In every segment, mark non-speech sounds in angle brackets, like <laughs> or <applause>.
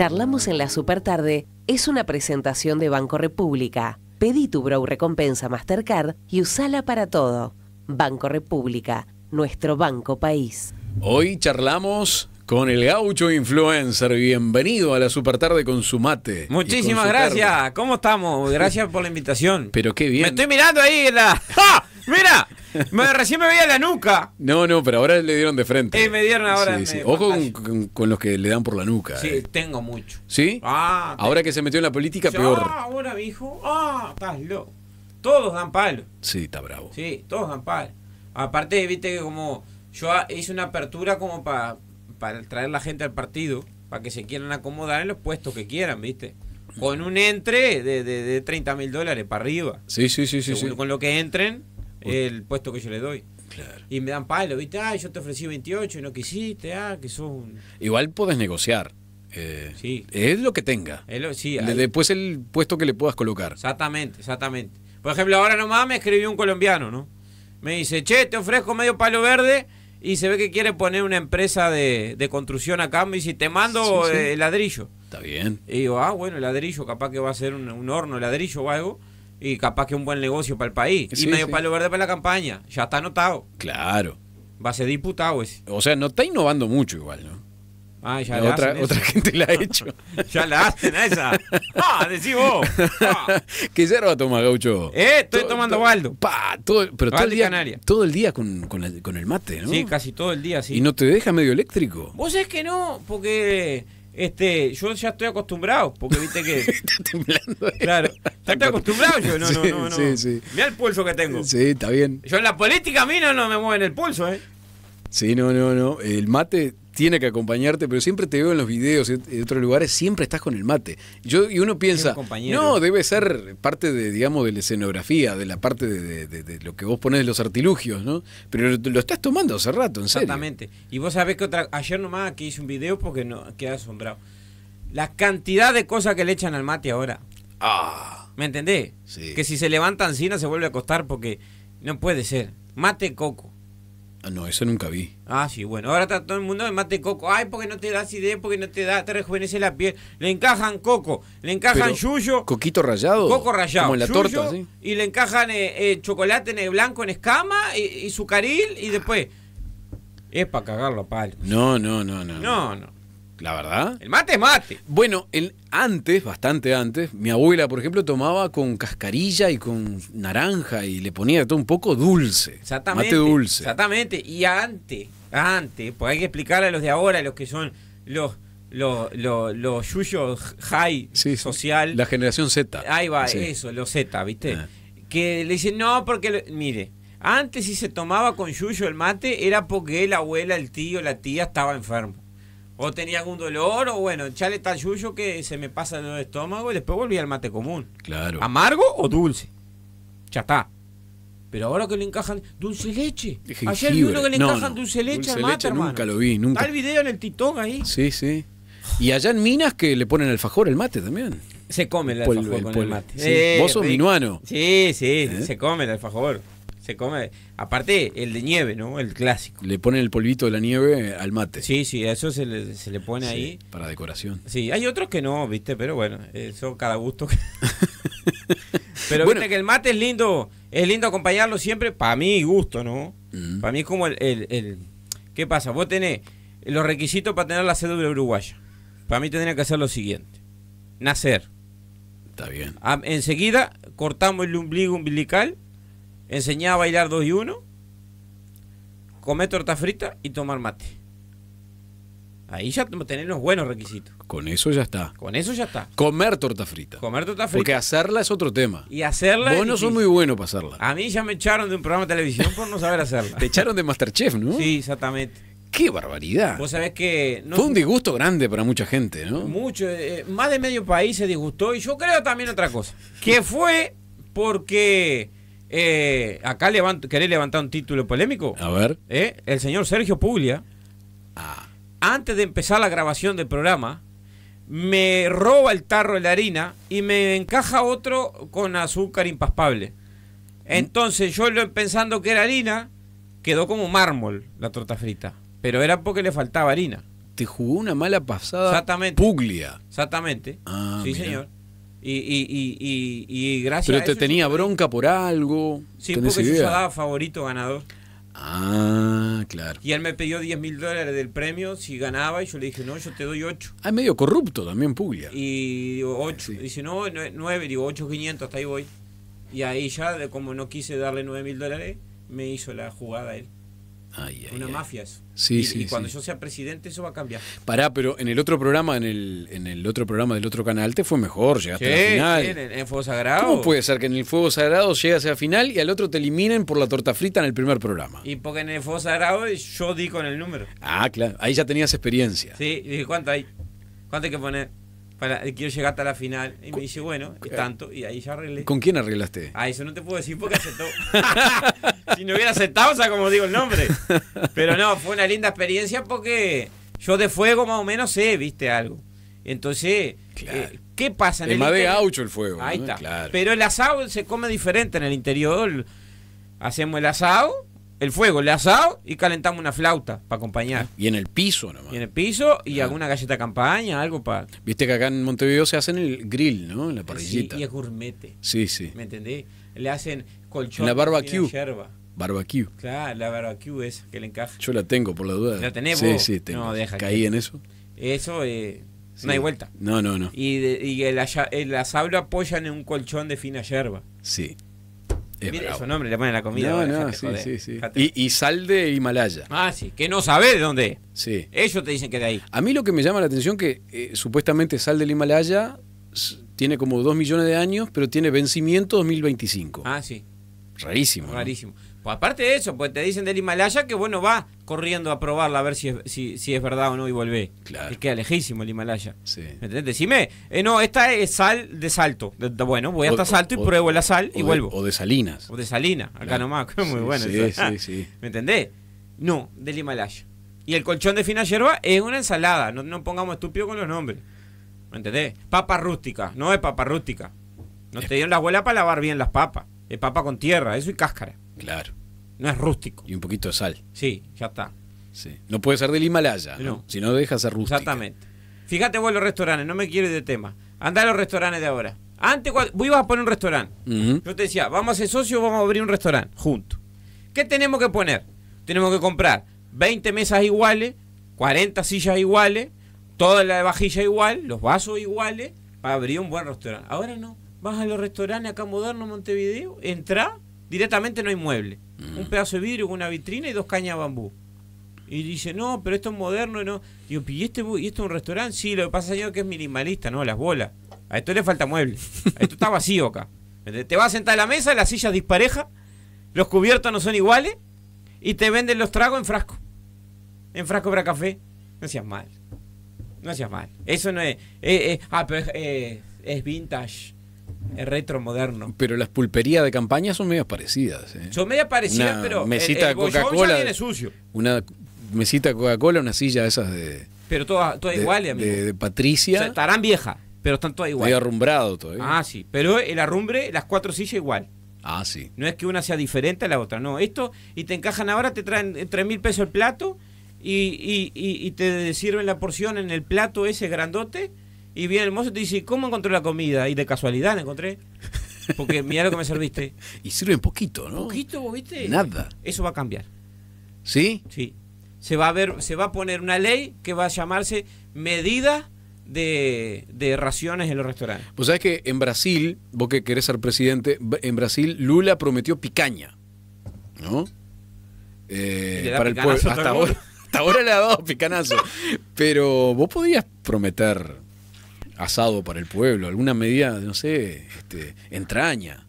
Charlamos en la Supertarde es una presentación de Banco República. Pedí tu Brow Recompensa Mastercard y usala para todo. Banco República, nuestro banco país. Hoy charlamos con el gaucho influencer. Bienvenido a la super tarde con su mate. Muchísimas gracias. ¿Cómo estamos? Gracias por la invitación. <laughs> Pero qué bien. Me estoy mirando ahí en la... <laughs> ¡Ja! ¡Mira! Me, recién me veía la nuca. No, no, pero ahora le dieron de frente. Eh, me dieron ahora. Sí, sí. Ojo con, los que le dan por la nuca. Sí, eh. tengo mucho. ¿Sí? Ah, ahora que se metió en la política, peor. Ah, ahora, viejo. Ah, estás loco. Todos dan palo. Sí, está bravo. Sí, todos dan palo. Aparte, viste que como yo hice una apertura como para para traer la gente al partido, para que se quieran acomodar en los puestos que quieran, ¿viste? Con un entre de, 30 mil dólares para arriba. Sí, sí, sí, sí, Con lo que entren, el puesto que yo le doy. Claro. Y me dan palo, ¿viste? Ah, yo te ofrecí 28 y no quisiste, ah, que son Igual puedes negociar. Eh, sí. Es lo que tenga. Lo, sí, Después el puesto que le puedas colocar. Exactamente, exactamente. Por ejemplo, ahora nomás me escribió un colombiano, ¿no? Me dice, che, te ofrezco medio palo verde y se ve que quiere poner una empresa de, de construcción acá. Me dice, te mando el ladrillo. Está bien. Y digo, ah, bueno, el ladrillo, capaz que va a ser un, horno, el ladrillo o algo. Y capaz que un buen negocio para el país. y medio palo verde para la campaña. Ya está anotado. Claro. Va a ser diputado ese. O sea, no está innovando mucho igual, ¿no? Ah, ya otra, otra gente la ha hecho. <laughs> ya la hacen a esa. ¡Ah! Decí vos. Ah. <laughs> ¿Qué yerba toma, gaucho? Eh, estoy tomando baldo. Pa, todo, pero todo el, día, todo el día con, con, el mate, ¿no? Sí, casi todo el día, sí. ¿Y no te deja medio eléctrico? Vos es que no, porque este, yo ya estoy acostumbrado, porque viste que. <laughs> temblando. Claro. ¿Estás acostumbrado yo. No, no, no, Sí, sí. Mirá el pulso que tengo. Sí, está bien. Yo en la política a mí no, no me mueven el pulso, eh. Sí, no, no, no. El mate tiene que acompañarte, pero siempre te veo en los videos en otros lugares, siempre estás con el mate. Yo, y uno piensa, no, debe ser parte de, digamos, de la escenografía, de la parte de, lo que vos pones de los artilugios, ¿no? Pero lo estás tomando hace rato, en serio. Exactamente. Y vos sabés que otra, ayer nomás que hice un video porque no quedé asombrado. La cantidad de cosas que le echan al mate ahora. Ah. ¿Me entendés? Sí. Que si se levanta Encina se vuelve a acostar porque no puede ser. Mate coco Ah, no, eso nunca vi. Ah, sí, bueno. Ahora está todo el mundo de mate coco. Ay, porque no te das idea porque no te da, te rejuvenece la piel. Le encajan coco, le encajan yuyo. ¿Coquito rallado? Coco rallado. Como en la torta, Y le encajan eh, eh, chocolate en blanco en escama y, sucaril y después. Es para cagarlo pal No, no, no, no. No, no. La verdad. El mate es mate. Bueno, el, antes, bastante antes, mi abuela, por ejemplo, tomaba con cascarilla y con naranja y le ponía todo un poco dulce. Exactamente. Mate dulce. Exactamente. Y antes, antes, pues hay que explicarle a los de ahora, los que son los los los yuyos high social. La generación Z. Ahí va, eso, los Z, ¿viste? Ah. Que le dicen, no, porque, mire, antes si se tomaba con yuyo el mate era porque la abuela, el tío, la tía estaba enfermo o tenía algún dolor, o bueno, chale tal yuyo que se me pasa el estómago y después volví al mate común. Claro. ¿Amargo o dulce? Ya está. Pero ahora que le encajan dulce leche. Ayer vi uno que le encajan dulce leche al mate, leche, hermano. Nunca lo vi, nunca. Está el video en el titón ahí. Sí, sí. Y allá en Minas que le ponen alfajor el mate también. Se come el alfajor con el, mate. Sí. Eh, Vos sos minuano. Sí, sí, ¿Eh? se come el alfajor se come. Aparte, el de nieve, ¿no? El clásico. Le ponen el polvito de la nieve al mate. Sí, sí, a eso se le, se le pone ahí. Para decoración. Sí, hay otros que no, ¿viste? Pero bueno, eso cada gusto. <laughs> Pero bueno. que el mate es lindo, es lindo acompañarlo siempre, para mí, gusto, ¿no? Mm. Para mí es como el, ¿Qué pasa? Vos tenés los requisitos para tener la cédula uruguaya. Para mí tendría que hacer lo siguiente. Nacer. Está bien. Ah, enseguida cortamos el ombligo umbilical Enseñar a bailar dos y uno, comer torta frita y tomar mate. Ahí ya tenemos buenos requisitos. Con eso ya está. Con eso ya está. Comer torta frita. Comer torta frita. Porque hacerla es otro tema. Y hacerla. Vos no sos muy bueno para hacerla. A mí ya me echaron de un programa de televisión por no saber hacerla. <laughs> Te echaron de Masterchef, ¿no? Sí, exactamente. ¡Qué barbaridad! Vos sabés que. No, Fue un disgusto grande para mucha gente, ¿no? Mucho. Eh, eh, más de medio país se disgustó. Y yo creo también otra cosa. Que fue porque eh, acá querés levantar un título polémico. A ver. Eh, el señor Sergio Puglia, ah. antes de empezar la grabación del programa, me roba el tarro de la harina y me encaja otro con azúcar impaspable. Entonces yo lo, pensando que era harina, quedó como mármol la torta frita. Pero era porque le faltaba harina. Te jugó una mala pasada. Exactamente. Puglia. Exactamente. Ah, sí, señor. Y, gracias Pero te tenía bronca por algo. Sí, porque yo daba favorito ganador. Ah, claro. Y él me pidió 10 mil dólares del premio si ganaba y yo le dije, no, yo te doy 8. Ah, es medio corrupto también, Puglia. Y digo, 8. Dice, no, 9, digo, 8, 500, hasta ahí voy. Y ahí ya, como no quise darle 9 mil dólares, me hizo la jugada él una mafia eso. y, cuando yo sea presidente eso va a cambiar. Pará, pero en el otro programa, en el, en el otro programa del otro canal te fue mejor, llegaste a la final. en, en, Fuego Sagrado. ¿Cómo puede ser que en el Fuego Sagrado llegas a la final y al otro te eliminen por la torta frita en el primer programa? Y porque en el Fuego Sagrado yo di con el número. Ah, claro. Ahí ya tenías experiencia. Sí, y dije, hay? ¿Cuánto hay que poner? Eh, quiero llegar hasta la final. Y me dice, bueno, tanto, y ahí ya arreglé. ¿Con quién arreglaste? Ah, eso no te puedo decir porque aceptó. <laughs> si no hubiera aceptado, o sea, como digo el nombre. Pero no, fue una linda experiencia porque yo de fuego más o menos sé, viste algo. Entonces, eh, ¿qué pasa en es el más de gaucho el fuego. Ahí está. Pero el asado se come diferente en el interior. Hacemos el asado el fuego, el asado y calentamos una flauta para acompañar. Y en el piso nomás. Y en el piso y alguna galleta campaña, algo para... Viste que acá en Montevideo se hacen el grill, ¿no? En la parrillita. Sí, y es gourmete. Sí, sí. ¿Me entendés? Le hacen colchón. de la barbecue. Yerba. Barbecue. Claro, la barbecue es que le encaja. Yo la tengo, por la duda. ¿La tenemos Sí, sí, tengo. No, deja ¿Caí en eso? Eso... Eh... No hay vuelta. No, no, no. Y, de, y el, el asado lo apoyan en un colchón de fina yerba. Sí. Mira su nombre, le ponen la comida. y, sal de Himalaya. Ah, sí, que no sabés de dónde. Sí. Ellos te dicen que de ahí. A mí lo que me llama la atención que eh, supuestamente sal del Himalaya tiene como 2 millones de años, pero tiene vencimiento 2025. Ah, sí. Rarísimo. Rarísimo. Pues aparte de eso, pues te dicen del Himalaya que bueno, va corriendo a probarla a ver si es, si, es verdad o no y volvé. Claro. Que queda lejísimo el Himalaya. Sí. ¿Me ¿Entendés? Decime, eh, no, esta es sal de salto. bueno, voy hasta salto y pruebo la sal y vuelvo. o de Salinas. O de Salinas, acá nomás, <laughs> muy bueno. Sí, sí, <laughs> sí. ¿Me entendés? No, del Himalaya. Y el colchón de fina hierba es una ensalada, no, no pongamos estúpido con los nombres. ¿Me entendés? Papa rústica, no es papa rústica. No te dieron la abuela para lavar bien las papas. Es papa con tierra, eso y cáscara. Claro. No es rústico. Y un poquito de sal. Sí, ya está. Sí. No puede ser del Himalaya, ¿no? Si no deja ser rústico. Exactamente. Fíjate vos los restaurantes, no me quiero de tema. Andá a los restaurantes de ahora. Antes, vos ibas a poner un restaurante. Yo te decía, vamos a ser socios, vamos a abrir un restaurante juntos. ¿Qué tenemos que poner? Tenemos que comprar 20 mesas iguales, 40 sillas iguales, toda la vajilla igual, los vasos iguales, para abrir un buen restaurante. Ahora no. Vas a los restaurantes acá moderno Montevideo, entra directamente no hay mueble. Mm. Un pedazo de vidrio con una vitrina y dos cañas de bambú. Y dice, no, pero esto es moderno. No. Digo, ¿y, este, ¿y esto es un restaurante? Sí, lo que pasa, es que es minimalista, ¿no? Las bolas. A esto le falta mueble. esto está vacío acá. Te vas a sentar a la mesa, la silla dispareja, los cubiertos no son iguales y te venden los tragos en frasco. En frasco para café. No seas mal. No seas mal. Eso no es. Eh, eh, ah, pero es eh, vintage. Es retro moderno. Pero las pulperías de campaña son medio parecidas. ¿eh? Son medio parecidas, pero. Mesita Coca-Cola. Una mesita Coca-Cola, una silla esas de. Pero todas iguales, amigo. De, Patricia. O sea, estarán viejas, pero están todas iguales. Muy arrumbrado todavía. Ah, sí. Pero el arrumbre, las cuatro sillas igual. Ah, sí. No es que una sea diferente a la otra, no. Esto, y te encajan ahora, te traen tres mil pesos el plato y te sirven la porción en el plato ese grandote y bien el mozo te dice, ¿cómo encontré la comida? Y de casualidad la encontré. Porque <laughs> mira lo que me serviste. y sirve poquito, ¿no? Poquito, ¿viste? Nada. Eso va a cambiar. ¿Sí? Sí. Se va a ver, se va a poner una ley que va a llamarse Medida de, de, raciones en los restaurantes. Pues sabes que en Brasil, vos que querés ser presidente, en Brasil Lula prometió picaña, ¿no? Eh, para el pueblo. Hasta hasta ahora le ha dado picanazo. <laughs> Pero vos podías prometer asado para el pueblo, alguna medida, no sé, este, entraña.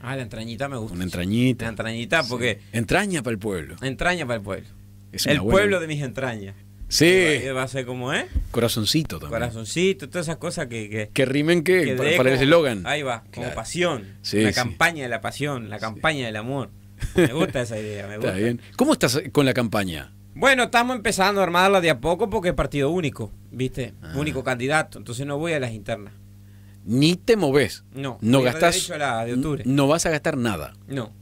Ah, la entrañita me gusta. Una entrañita. La entrañita porque... Entraña para el pueblo. Entraña para el pueblo. Es el pueblo de mis entrañas. Sí. Va a ser como, ¿eh? Corazoncito también. Corazoncito, todas esas cosas que. Que, rimen que, para, el eslogan. Ahí va, como pasión. la campaña de la pasión, la campaña del amor. <laughs> Me gusta esa idea, me gusta. Está bien. ¿Cómo estás eh, con la campaña? Bueno, estamos empezando a armarla de a poco porque es partido único, ¿viste? Ah. Único candidato, entonces no voy a las internas. Ni te moves. No. No gastas. No vas a gastar nada. No.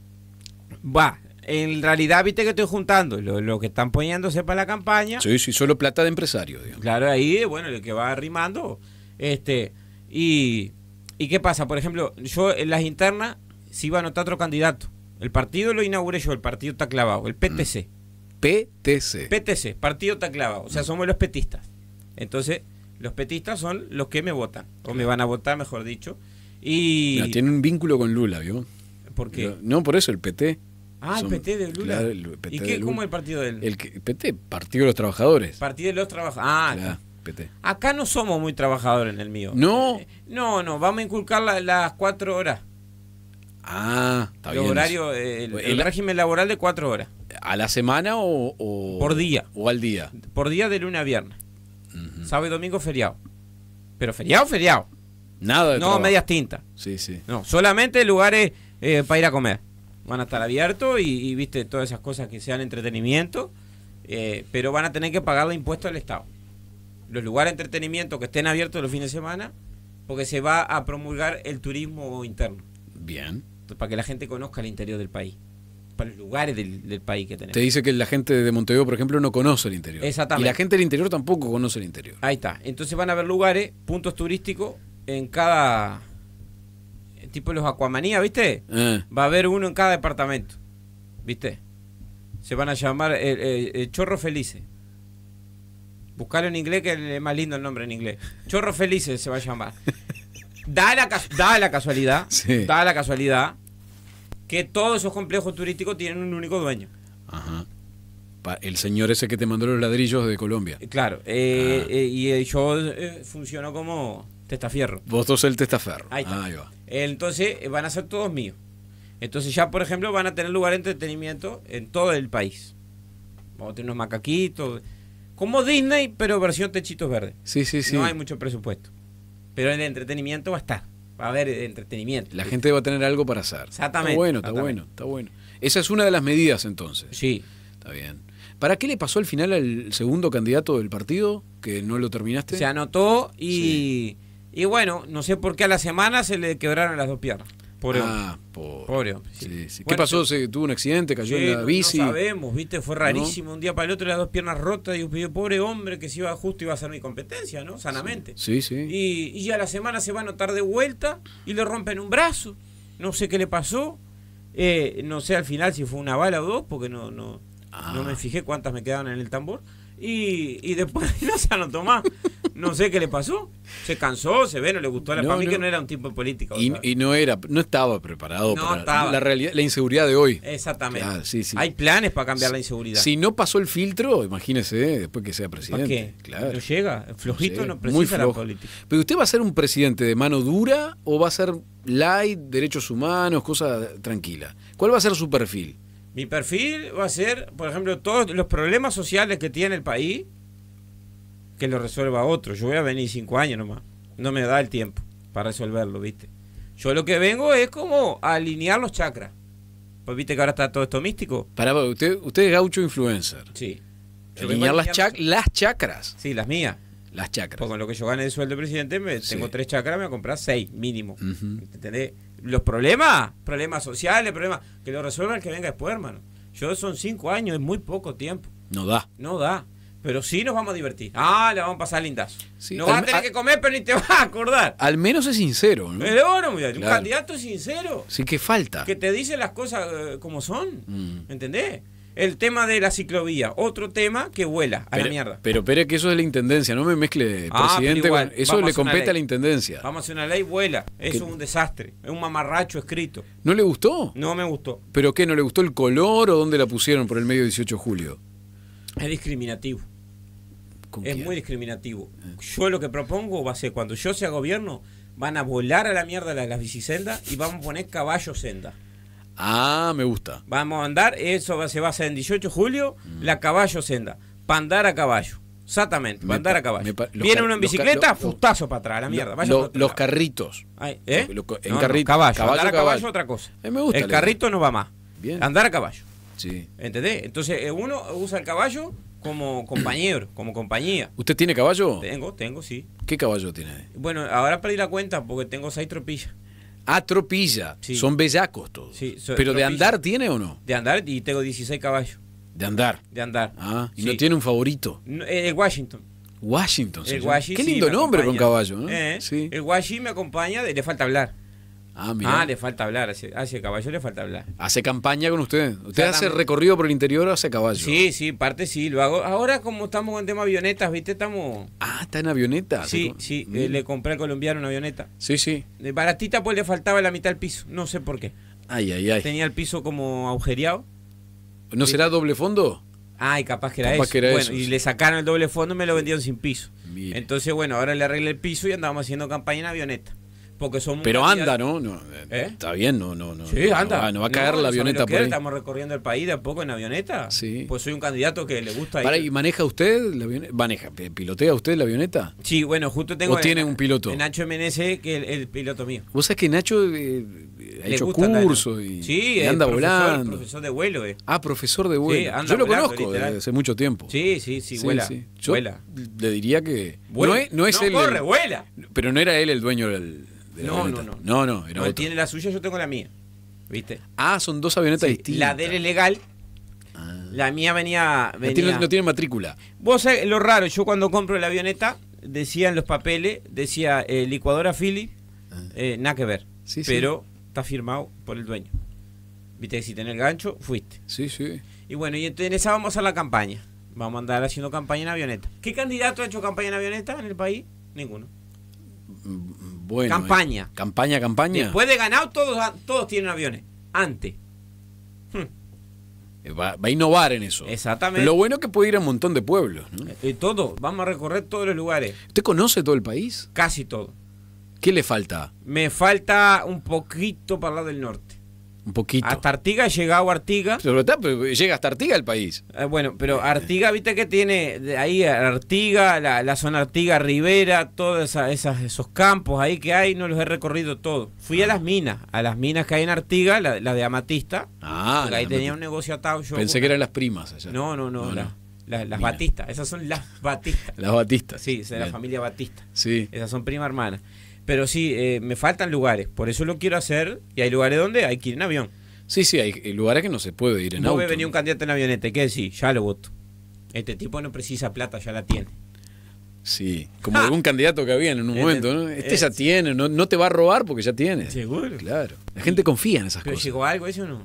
Va. En realidad, viste que estoy juntando lo, que están poniéndose para la campaña. Sí, sí, solo plata de empresario. Claro, ahí, bueno, el que va arrimando. Este, y, ¿Y qué pasa? Por ejemplo, yo en las internas sí iba a anotar otro candidato. El partido lo inauguré yo, el partido está clavado, el PTC. Mm. PTC. PTC, Partido Taclava. O sea, somos los petistas. Entonces, los petistas son los que me votan, o me van a votar, mejor dicho. Y. tiene un vínculo con Lula, ¿vio? ¿Por qué? No, por eso el PT. Ah, el PT de Lula. ¿Y qué, cómo es el partido del? El PT, Partido de los Trabajadores. Partido de los Trabajadores. Ah, PT. Acá no somos muy trabajadores en el mío. No. Eh, no, no, vamos a inculcar las cuatro horas. Ah, está bien. Horario, pues el, el régimen laboral de cuatro horas. ¿A la semana o, Por día. O al día. Por día de lunes a viernes. Sábado y domingo feriado. Pero feriado, feriado. Nada de No, medias tintas. Sí, sí. No, solamente lugares eh, para ir a comer. Van a estar abiertos y, viste, todas esas cosas que sean entretenimiento. Eh, pero van a tener que pagar los impuestos al Estado. Los lugares de entretenimiento que estén abiertos los fines de semana, porque se va a promulgar el turismo interno. Bien. Para que la gente conozca el interior del país lugares del, país que tenemos. Te dice que la gente de Montevideo, por ejemplo, no conoce el interior. Exactamente. Y la gente del interior tampoco conoce el interior. Ahí está. Entonces van a haber lugares, puntos turísticos en cada. Tipo de los acuamanías, ¿viste? Eh. Va a haber uno en cada departamento. ¿Viste? Se van a llamar el, eh, eh, Chorro Felice. Buscalo en inglés, que es más lindo el nombre en inglés. Chorro Felice se va a llamar. da la, la casualidad. Da la casualidad <laughs> que todos esos complejos turísticos tienen un único dueño. Ajá. El señor ese que te mandó los ladrillos de Colombia. Eh, claro, eh, ah. eh, y yo funciono como testafierro. Vos sos el testaferro. Ahí, va. Entonces van a ser todos míos. Entonces ya, por ejemplo, van a tener lugar de entretenimiento en todo el país. Vamos a tener unos macaquitos. Como Disney, pero versión techitos verdes. Sí, sí, sí. No hay mucho presupuesto. Pero el entretenimiento va a estar a ver, eh, entretenimiento. La gente va a tener algo para hacer. Exactamente. Está bueno, está bueno, está bueno. Esa es una de las medidas entonces. Sí. Está bien. ¿Para qué le pasó al final al segundo candidato del partido? Que no lo terminaste. Se anotó y, y bueno, no sé por qué a la semana se le quebraron las dos piernas. Pobre. Ah, pobre. ¿Qué pasó? ¿Se tuvo un accidente? ¿Cayó en la bici? No sabemos, ¿viste? Fue rarísimo. Un día para el otro, las dos piernas rotas. Y un pobre hombre que se iba justo iba a hacer mi competencia, ¿no? Sanamente. Sí, sí. Y, ya a la semana se va a notar de vuelta y le rompen un brazo. No sé qué le pasó. Eh, no sé al final si fue una bala o dos, porque no, no, no me ah. fijé cuántas me quedaban en el tambor. Y, y después <laughs> no se anotó más. No sé qué le pasó. Se cansó, se ve, no le gustó a la que no era un tipo político. Y, y, no era, no estaba preparado para la la inseguridad de hoy. Exactamente. Hay planes para cambiar la inseguridad. Si no pasó el filtro, imagínese eh, después que sea presidente. Claro. llega, flojito no precisa la política. Pero usted va a ser un presidente de mano dura o va a ser light, derechos humanos, Cosa tranquila. ¿Cuál va a ser su perfil? Mi perfil va a ser, por ejemplo, todos los problemas sociales que tiene el país, que lo resuelva otro. Yo voy a venir cinco años nomás. No me da el tiempo para resolverlo, ¿viste? Yo lo que vengo es como alinear los chakras. Pues viste que ahora está todo esto místico. Para, usted, usted es gaucho influencer. Sí. Alinear las, chakras. las chacras. Sí, las mías. Las chakras. Pues con lo que yo gane de sueldo, presidente, me, tengo tres chakras, me voy a comprar seis mínimo. ¿Entendés? los problemas, problemas sociales, problemas, que lo resuelvan el que venga después, hermano. Yo son cinco años, es muy poco tiempo. No da. No da. Pero sí nos vamos a divertir. Ah, le vamos a pasar lindas. no vas a tener que comer, pero ni te vas a acordar. Al menos es sincero, ¿no? Pero bueno, un candidato sincero. Sí, que falta. Que te dice las cosas eh, como son. Mm. ¿Entendés? El tema de la ciclovía, otro tema que vuela a la mierda. Pero, pero que eso es la intendencia, no me mezcle, ah, presidente. eso le compete a, la intendencia. Vamos a hacer una ley, vuela. Eso es un desastre. Es un mamarracho escrito. ¿No le gustó? No me gustó. ¿Pero qué? ¿No le gustó el color o dónde la pusieron por el medio 18 de julio? Es discriminativo. Es muy discriminativo. Ah. Yo lo que propongo va a ser cuando yo sea gobierno, van a volar a la mierda las bicicendas y vamos a poner caballo senda Ah, me gusta. Vamos a andar, eso va, se hacer en 18 de julio, mm. la caballo senda, para andar a caballo. Exactamente, para andar a caballo. Viene uno en bicicleta, fustazo para atrás, la mierda. los carritos. ¿eh? en carrito. andar a caballo, otra cosa. Eh, me gusta, el carrito no va más. Bien. Andar a caballo. Sí. ¿Entendés? Entonces eh, uno usa el caballo como compañero, <clears throat> como compañía. ¿Usted tiene caballo? Tengo, tengo, sí. ¿Qué caballo tiene? Bueno, ahora perdí la cuenta porque tengo seis tropillas atropilla. Son bellacos todos. Pero de andar tiene o no? De andar y tengo 16 caballos. De andar. De andar. Ah, y no tiene un favorito. Eh, el Washington. Washington. El Qué lindo nombre con caballo, ¿no? Eh, el Washington me acompaña, de, le falta hablar. Ah, ah, le falta hablar. Hace, caballo le falta hablar. ¿Hace campaña con usted? ¿Usted hace recorrido por el interior o hace caballo? Sí, sí, parte sí, lo hago. Ahora, como estamos en tema avionetas, ¿viste? Estamos. Ah, está en avioneta. Sí, sí. Eh, le compré al colombiano una avioneta. Sí, sí. De baratita, pues le faltaba la mitad del piso. No sé por qué. Ay, ay, ay. Tenía el piso como agujereado. ¿No será doble fondo? Ay, capaz que era, eso. bueno, y le sacaron el doble fondo y me lo vendieron sin piso. Entonces, bueno, ahora le arreglé el piso y andábamos haciendo campaña en avioneta porque son Pero anda, ¿no? no ¿Eh? Está bien, no, no, no. Sí, anda. No, va, a caer la avioneta Estamos recorriendo el país de a poco en avioneta. Sí. Pues soy un candidato que le gusta Para, ¿Y maneja usted la avioneta? ¿Maneja? ¿Pilotea usted la avioneta? Sí, bueno, justo tengo... ¿O tiene un piloto? Nacho MNC, que es el, piloto mío. Vos sabés que Nacho... Eh, ha hecho cursos y, anda volando. Profesor de vuelo, eh. Ah, profesor de vuelo. Yo lo conozco desde hace mucho tiempo. Sí, sí, sí, vuela. le diría que. No, es, corre, vuela. Pero no era él el dueño del. no, no, no, no, no. él tiene la suya, yo tengo la mía. ¿Viste? Ah, son dos avionetas distintas. La de él es legal ah. la mía venía. No, tiene, matrícula. Vos sabés lo raro, yo cuando compro la avioneta, decían los papeles, decía eh, licuadora Philly, ah. eh, nada que ver. Sí, pero está firmado por el dueño. Viste que si tenés el gancho, fuiste. Sí, sí. Y bueno, y entonces en esa vamos a la campaña. Vamos a andar haciendo campaña en avioneta. ¿Qué candidato ha hecho campaña en avioneta en el país? Ninguno. Mm, bueno. Campaña. Eh, campaña, campaña. Después de ganar, todos, ah, todos tienen aviones. Antes. Hmm. Eh, va, va, a innovar en eso. Exactamente. Lo bueno es que puede ir a un montón de pueblos. Y eh, todo. Vamos a recorrer todos los lugares. ¿Usted conoce todo el país? Casi todo. ¿Qué le falta? Me falta un poquito para el del norte. Un poquito. Hasta Artiga llegado Artiga. Pero, pero llega hasta Artiga el país. Eh, bueno, pero Artiga, viste que tiene ahí Artiga, la, zona Artiga, Rivera, todos esas, esos campos ahí que hay, no los he recorrido todo. Fui a ah. las minas, a las minas que hay en Artiga, la, de Amatista. Ah, ahí tenía un negocio atado yo. Pensé que eran las primas allá. No, no, no. las Batistas, esas son las Batistas. las Batistas. Sí, de la familia Batista. Sí. Esas son prima hermanas pero sí, eh, me faltan lugares, por eso lo quiero hacer y hay lugares donde hay que ir en avión. Sí, sí, hay lugares que no se puede ir en avión. No ve venir un candidato en avioneta, ¿qué decir? Ya lo voto. Este tipo no precisa plata, ya la tiene. Sí, como ah. algún candidato que había en un momento, este, ¿no? Este eh, ya tiene, no, te va a robar porque ya tiene. Seguro. Claro. La gente confía en esas cosas. ¿Pero llegó algo eso o no?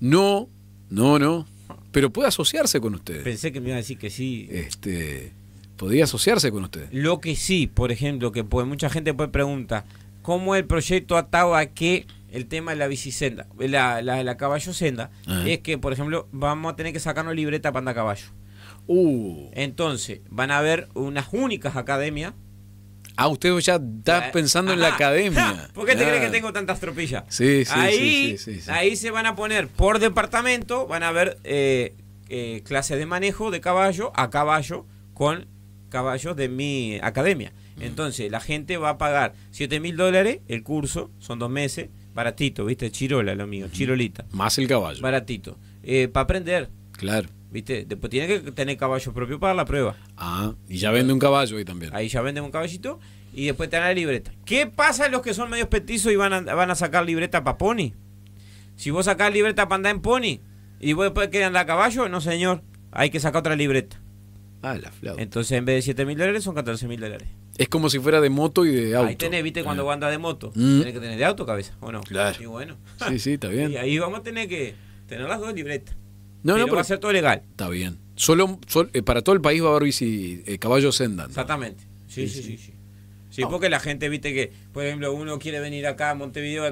No, no, no. Pero puede asociarse con ustedes. Pensé que me iba a decir que sí. Este podía asociarse con ustedes. Lo que sí, por ejemplo, que pues, mucha gente puede pregunta ¿cómo el proyecto ataba que el tema de la bicisenda, la, la, caballo senda, es que, por ejemplo, vamos a tener que sacarnos libreta para a caballo. Uh. Entonces, van a haber unas únicas academias. Ah, usted ya está ah, pensando en la academia. <laughs> ¿Por qué te crees que ah. tengo tantas tropillas? Sí, sí, ahí, sí, Ahí se van a poner por departamento, van a haber eh, eh, clases de manejo de caballo a caballo con caballos de mi academia. Entonces, la gente va a pagar 7 mil dólares el curso, son dos meses, baratito, ¿viste? Chirola, lo mío, chirolita. Más el caballo. Baratito. Eh, para aprender. Claro. ¿Viste? Después tiene que tener caballo propio para la prueba. Ah, y ya vende un caballo ahí también. Ahí ya vende un caballito y después te dan la libreta. ¿Qué pasa los que son medios petizos y van a, van a sacar libreta para pony? Si vos sacás libreta para andar en pony y vos después querés andar a caballo, no señor, hay que sacar otra libreta. Ah, la flauta. Entonces en vez de 7 mil dólares son 14 mil dólares. Es como si fuera de moto y de auto. Ahí tenés, viste, ah. cuando anda andas de moto, mm. Tienes que tener de auto cabeza, ¿o no? Y bueno. Sí, sí, está bien. <laughs> y ahí vamos a tener que tener las dos libretas. No, no, pero va a ser todo legal. Está bien. Solo, eh, para todo el país va a haber bici, eh, caballos Exactamente. Sí, sí, sí. sí, sí. Ah. porque la gente, viste que, por ejemplo, uno quiere venir acá a Montevideo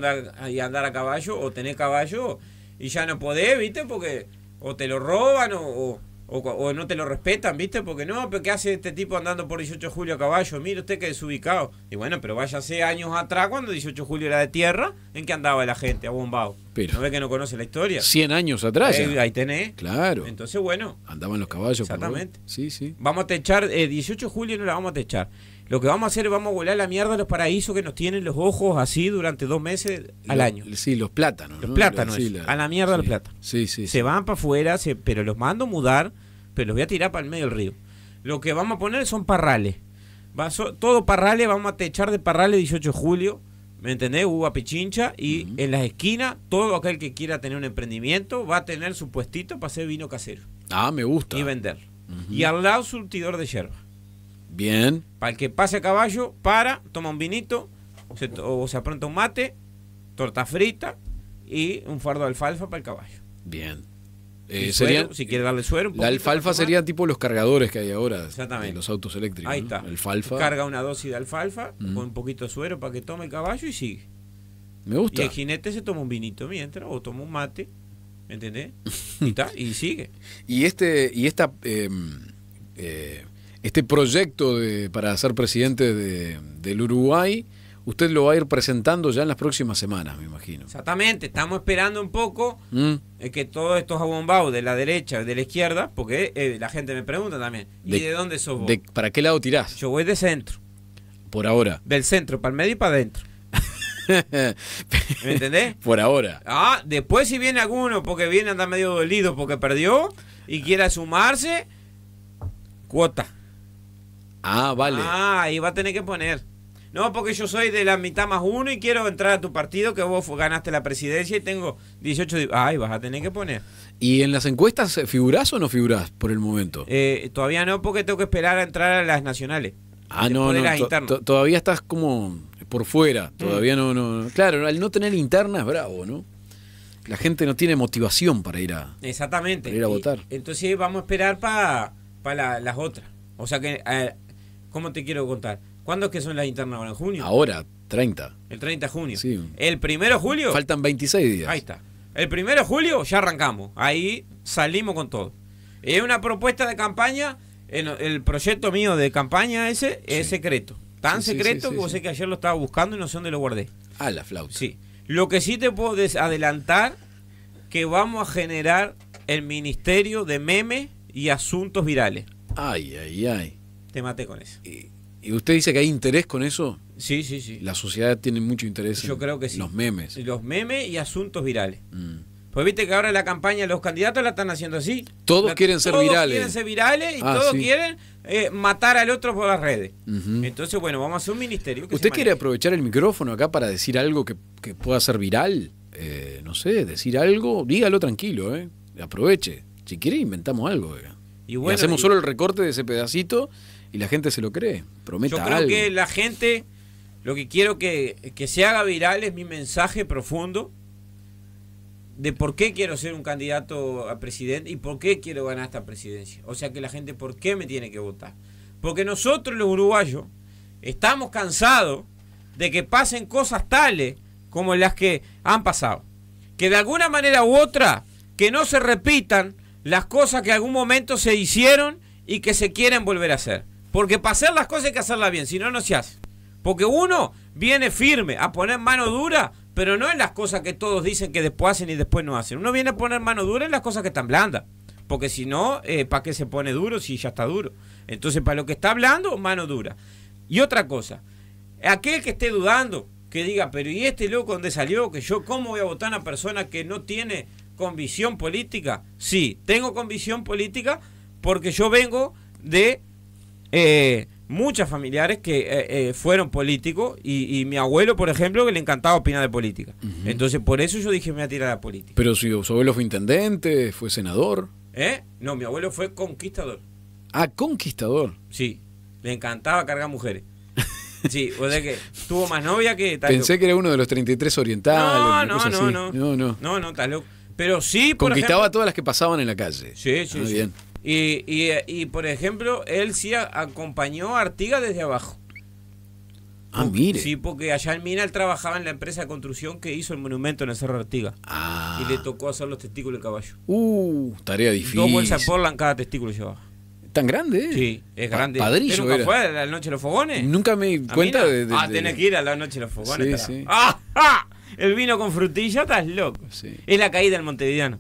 y andar a caballo o tener caballo y ya no podés, viste, porque o te lo roban o o, no te lo respetan, ¿viste? Porque no, pero ¿qué hace este tipo andando por 18 de julio a caballo? Mire usted que desubicado. Y bueno, pero váyase años atrás cuando 18 de julio era de tierra, ¿en qué andaba la gente a Pero, ¿No ve que no conoce la historia? 100 años atrás. Eh, ahí tenés. Claro. Entonces, bueno. Andaban los caballos. Exactamente. Sí, sí. Vamos a techar, eh, 18 de julio no la vamos a techar. Lo que vamos a hacer es vamos a volar la mierda los paraísos que nos tienen los ojos así durante dos meses al año. Sí, los plátanos. Los plátanos. a la mierda sí, plátano Sí, sí. Se van para afuera, pero los mando a mudar, pero los voy a tirar para el medio del río. Lo que vamos a poner son parrales. Va, todo parrales, vamos a techar de parrales 18 de julio. ¿Me entendés? Uva Pichincha. Y en las esquinas, todo aquel que quiera tener un emprendimiento va a tener su puestito para hacer vino casero. Ah, me gusta. Y vender. Y al lado, surtidor de yerba. Bien. Para el que pase a caballo, para, toma un vinito, o se, o apronta un mate, torta frita y un fardo de alfalfa para el caballo. Bien. Eh, si quiere darle suero. la alfalfa sería tipo los cargadores que hay ahora en los autos eléctricos. Ahí está. Carga una dosis de alfalfa con un poquito de suero para que tome el caballo y sigue. Me gusta. Y el jinete se toma un vinito mientras o toma un mate, ¿me entendés? y, está, y sigue. <laughs> Y, este, y esta em, eh, eh, este proyecto de, para ser presidente de, del Uruguay, usted lo va a ir presentando ya en las próximas semanas, me imagino. Exactamente, estamos esperando un poco ¿Mm? eh, que todos estos abombados de la derecha, de la izquierda, porque eh, la gente me pregunta también, ¿y de, dónde sos vos? ¿Para qué lado tirás? Yo voy de centro. Por ahora. Del centro, para el medio y para adentro. <laughs> ¿Me entendés? Por ahora. Ah, después si viene alguno porque viene andar medio dolido porque perdió y quiera sumarse, cuota. Ah, vale. Ah, y va a tener que poner. No, porque yo soy de la mitad más uno y quiero entrar a tu partido que vos ganaste la presidencia y tengo 18... Ay, vas a tener que poner. ¿Y en las encuestas eh, figurás o no figurás por el momento? Eh, todavía no, porque tengo que esperar a entrar a las nacionales. Ah, no, no. todavía estás como por fuera. Mm. Todavía no, no, Claro, al no tener interna bravo, ¿no? La gente no tiene motivación para ir a, Exactamente. ir a votar. Entonces vamos a esperar para las otras. O sea que... Eh, ¿Cómo te quiero contar? ¿Cuándo es que son las internas ahora? ¿En junio? Ahora, 30. El 30 de junio. Sí. El 1 de julio. Faltan 26 días. Ahí está. El 1 de julio ya arrancamos. Ahí salimos con todo. Es una propuesta de campaña. El proyecto mío de campaña ese es secreto. Tan secreto que vos sé que ayer lo estaba buscando y no sé dónde lo guardé. Ah, la flauta. Sí. Lo que sí te puedo adelantar que vamos a generar el Ministerio de Memes y Asuntos Virales. Ay, ay, ay. Te maté con eso. ¿Y, usted dice que hay interés con eso? Sí, sí, sí. La sociedad tiene mucho interés Yo creo que sí. los memes. Los memes y asuntos virales. Mm. Pues viste que ahora la campaña, los candidatos la están haciendo así. Todos quieren ser virales. Todos quieren ser virales y ah, todos quieren eh, matar al otro por las redes. Entonces, bueno, vamos a hacer un ministerio. ¿Usted quiere aprovechar el micrófono acá para decir algo que, pueda ser viral? Eh, no sé, decir algo, dígalo tranquilo, eh. aproveche. Si quiere, inventamos algo. Y, hacemos solo el recorte de ese pedacito y la gente se lo cree. Prometa Yo creo que la gente, lo que quiero que, que se haga viral es mi mensaje profundo de por qué quiero ser un candidato a presidente y por qué quiero ganar esta presidencia. O sea que la gente, ¿por qué me tiene que votar? Porque nosotros los uruguayos estamos cansados de que pasen cosas tales como las que han pasado. Que de alguna manera u otra, que no se repitan las cosas que en algún momento se hicieron y que se quieren volver a hacer. Porque para hacer las cosas hay que hacerlas bien, si no, no se hace. Porque uno viene firme a poner mano dura, pero no en las cosas que todos dicen que después hacen y después no hacen. Uno viene a poner mano dura en las cosas que están blandas. Porque si no, eh, ¿para qué se pone duro si ya está duro? Entonces, para lo que está hablando, mano dura. Y otra cosa, aquel que esté dudando, que diga, pero ¿y este loco dónde salió? Que yo, ¿cómo voy a votar a una persona que no tiene convicción política? Sí, tengo convicción política porque yo vengo de eh, muchas familiares que eh, eh, fueron políticos y, mi abuelo, por ejemplo, que le encantaba opinar de política. Entonces, por eso yo dije, me voy a tirar a la política. Pero si su abuelo fue intendente, fue senador. ¿Eh? No, mi abuelo fue conquistador. Ah, conquistador. Sí, le encantaba cargar mujeres. <laughs> Sí, o sea que tuvo más novia que... tal Pensé que era uno de los 33 orientales. No, no, no, no, no. No, no, no, Pero sí, por Conquistaba a todas las que pasaban en la calle. Sí, sí, ah, Bien. Y, y, por ejemplo, él sí acompañó a Artiga desde abajo. Ah, mire. Sí, porque allá en Mina trabajaba en la empresa de construcción que hizo el monumento en el Cerro Artiga. Ah. Y le tocó hacer los testículos del caballo. Uh, tarea difícil. Dos bolsas Portland cada testículo llevaba. ¿Tan grande? Sí, es grande. Padrillo, nunca fue la noche de los fogones? Nunca me di cuenta de, Ah, tenés que ir a la noche de los fogones. Sí, sí. ¡Ah, el vino con frutilla, estás loco. Sí. Es la caída del montevideano.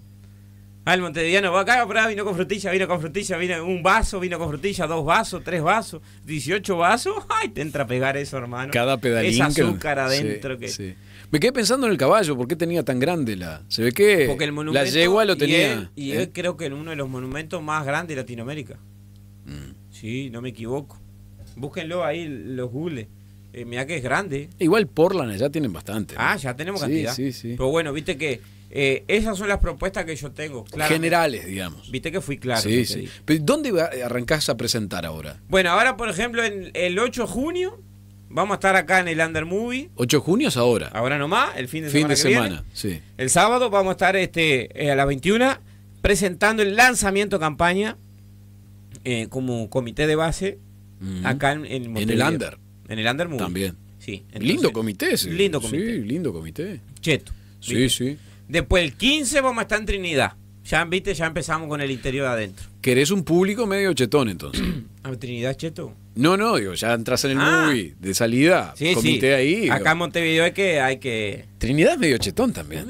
Ah, el va acá, vino con frutilla, vino con frutilla, vino un vaso, vino con frutilla, dos vasos, tres vasos, 18 vasos. <laughs> Ay, te entra a pegar eso, hermano. Cada pedalín. Es azúcar adentro Me quedé pensando en el caballo, ¿por qué tenía tan grande la.? Se ve que. Porque el monumento, la yegua lo tenía. Y, es ¿eh? creo que en uno de los monumentos más grandes de Latinoamérica. Mm. Sí, no me equivoco. Búsquenlo ahí, los gules. Eh, mirá que es grande. Igual Portland ya tienen bastante. Ah, ya tenemos cantidad. sí, sí. Pero bueno, viste que eh, esas son las propuestas que yo tengo. Generales, digamos. Viste que fui claro. Sí, sí. ¿Dónde arrancás a presentar ahora? Bueno, ahora, por ejemplo, el 8 de junio vamos a estar acá en el Under Movie. 8 de junio es ahora. Ahora nomás, el fin de fin de semana, sí. El sábado vamos a estar este, eh, a las 21 presentando el lanzamiento campaña eh, como comité de base acá en, el Under. En el Under Movie. También. Sí. lindo comité ese. Lindo Sí, lindo comité. Cheto. Sí, sí. Después el 15 vamos a estar en Trinidad. Ya, viste, ya empezamos con el interior de adentro. ¿Querés un público medio chetón entonces? <clears throat> ¿A Trinidad cheto? No, no, digo, ya entras en el ah. movie de salida. Sí, ahí. Acá en Montevideo hay que, hay que. Trinidad es medio chetón también.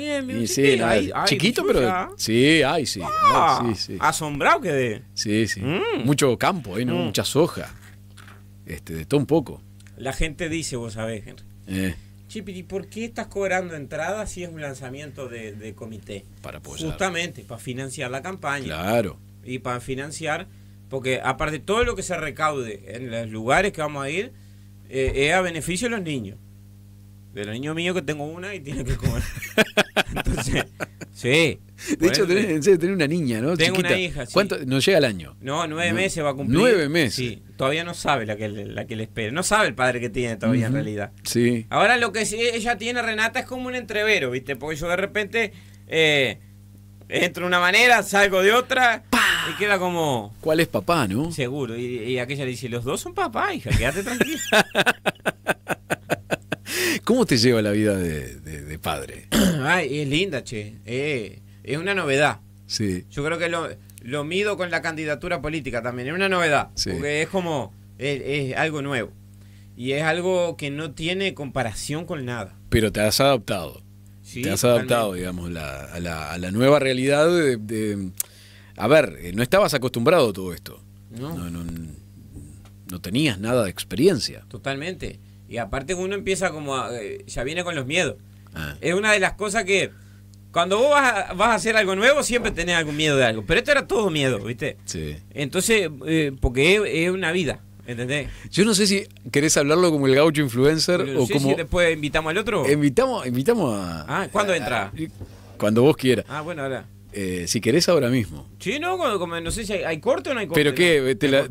sí, chiquito, pero. Sí, ay, sí. Ah, sí, sí. Asombrado quedé. Sí, sí. Mm. Mucho campo, ¿eh, ¿no? Mm. Mucha soja. Este, de todo un poco. La gente dice, vos sabés, Henry. Eh ¿y ¿por qué estás cobrando entradas si es un lanzamiento de, comité? Para Justamente, para financiar la campaña. Claro. Y para financiar, porque aparte de todo lo que se recaude en los lugares que vamos a ir eh, es a beneficio de los niños. De los niños míos que tengo una y tiene que comer. <laughs> Entonces, sí, de hecho, tenés, en serio, una niña, ¿no? Tengo una hija, ¿Cuánto? ¿No llega el año? No, nueve meses va a cumplir. Nueve meses. Sí, todavía no sabe la que, la que le espera. No sabe el padre que tiene todavía, en realidad. Sí. Ahora, lo que ella tiene, Renata, es como un entrevero, ¿viste? Porque yo de repente eh, entro de una manera, salgo de otra. Y queda como. ¿Cuál es papá, no? Seguro. Y, aquella le dice: Los dos son papá, hija, quédate tranquila. <laughs> ¿Cómo te lleva la vida de, padre? <coughs> Ay, es linda, che. Eh es una novedad. Sí. Yo creo que lo, mido con la candidatura política también, es una novedad, porque es como, es, algo nuevo. Y es algo que no tiene comparación con nada. Pero te has adaptado. te has adaptado, digamos, a, la, nueva realidad de, A ver, eh, no estabas acostumbrado a todo esto. No. No, tenías nada de experiencia. Totalmente. Y aparte uno empieza como... Eh, ya viene con los miedos. Ah. Es una de las cosas que cuando vos vas a, hacer algo nuevo, siempre tenés algún miedo de algo. Pero esto era todo miedo, ¿viste? Sí. Entonces, eh, porque es, una vida, ¿entendés? Yo no sé si querés hablarlo como el gaucho influencer o como. después invitamos al otro. Invitamos, invitamos a. Ah, ¿cuándo entra? cuando vos quieras. Ah, bueno, ahora. Eh, si querés ahora mismo. Sí, no, no sé si hay, corte o no hay corte. ¿Pero qué? tenés ¿Eh?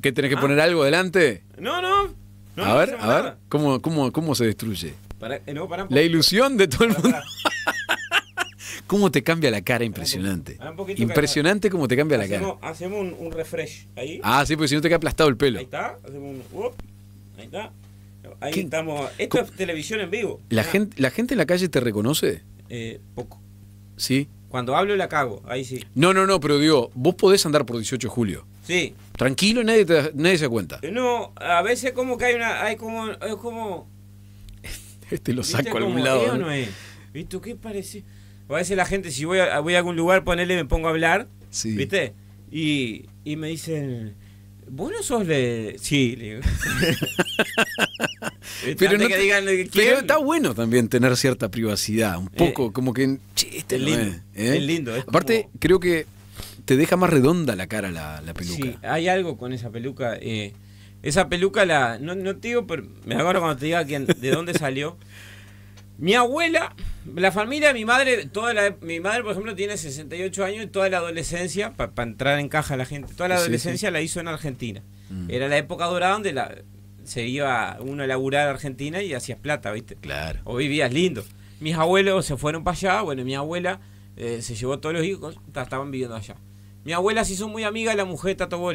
que, tenés que ah. poner algo adelante? No, no. a ver, a ver, ¿cómo, cómo, ¿cómo se destruye? Eh, la ilusión de todo el mundo. <laughs> ¿Cómo te cambia la cara? Impresionante. Impresionante cómo te cambia la cara. Hacemos un, refresh ahí. Ah, sí, porque si no te queda aplastado el pelo. Ahí está. Hacemos un. ahí está. Ahí estamos. Esto es televisión en vivo. ¿La, ah. gente, ¿La gente en la calle te reconoce? Eh, poco. ¿Sí? Cuando hablo la cago, ahí sí. No, no, no, pero digo, vos podés andar por 18 de julio. Sí. Tranquilo, nadie, nadie se cuenta. No, a veces como que hay una. Hay como. Es como este lo saco a algún lado. No ¿Viste? ¿Qué parece? A veces la gente, si voy a, voy a algún lugar, ...ponerle me pongo a hablar. ¿Viste? Y, me dicen, ¿vos no sos de...? Sí, <laughs> pero, no que pero está bueno también tener cierta privacidad, un eh. poco, como que... Este ¿eh? es lindo. Es lindo eh. Aparte, creo que te deja más redonda la cara la, peluca. Sí, hay algo con esa peluca... Eh, esa peluca la. No, te digo, pero me acuerdo cuando te diga de dónde salió. <laughs> Mi abuela, la familia mi madre, toda mi madre, por ejemplo, tiene 68 años y toda la adolescencia, para entrar en caja la gente, toda la adolescencia la hizo en Argentina. Mm. Era la época dorada donde la, se iba uno a laburar a Argentina y hacías plata, ¿viste? Claro. O vivías lindo. Mis abuelos se fueron para allá, bueno, mi abuela eh, se llevó todos los hijos, estaban viviendo allá. Mi abuela sí son muy amiga de la mujer de Tato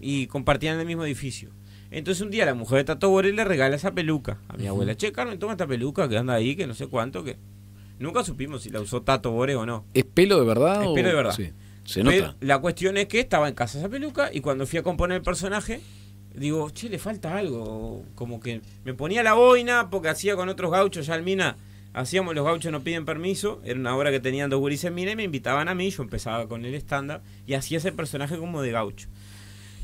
y compartían el mismo edificio. Entonces un día la mujer de Tato Borel le regala esa peluca a mi abuela. Che, Carmen, toma esta peluca que anda ahí, que no sé cuánto, que... Nunca supimos si la usó Tato Borel o no. ¿Es pelo de verdad? Es pelo de verdad. Sí. Se nota. la cuestión es que estaba en casa esa peluca y cuando fui a componer el personaje, digo, che, le falta algo. Como que me ponía la boina porque hacía con otros gauchos, ya Mina hacíamos los gauchos no piden permiso, era una obra que tenían dos gurises en mina y me invitaban a mí, yo empezaba con el estándar y hacía ese personaje como de gaucho.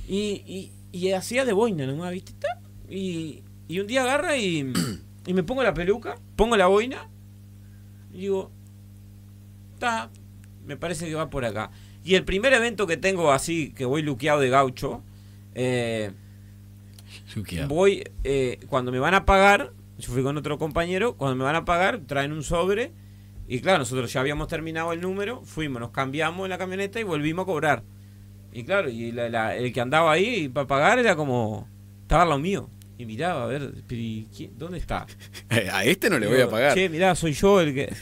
Y, y, y hacía de boina ¿no? ¿viste? Y, y un día agarra y, <clears throat> y me pongo la peluca, pongo la boina, y digo, me parece que va por acá. Y el primer evento que tengo así, que voy luqueado de gaucho, eh, voy, eh, cuando me van a pagar, yo fui con otro compañero, cuando me van a pagar, traen un sobre, y claro, nosotros ya habíamos terminado el número, fuimos, nos cambiamos en la camioneta y volvimos a cobrar. Y claro, y el que andaba ahí para pagar era como, estaba lo mío. Y miraba, a ver, ¿dónde está? <laughs> a este no le voy a pagar. Che, mirá, soy yo el que...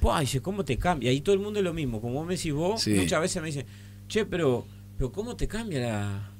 Pua, dice, ¿cómo te cambia? Y todo el mundo es lo mismo. Como vos me decís vos, muchas veces me dicen, che, pero, pero ¿cómo te cambia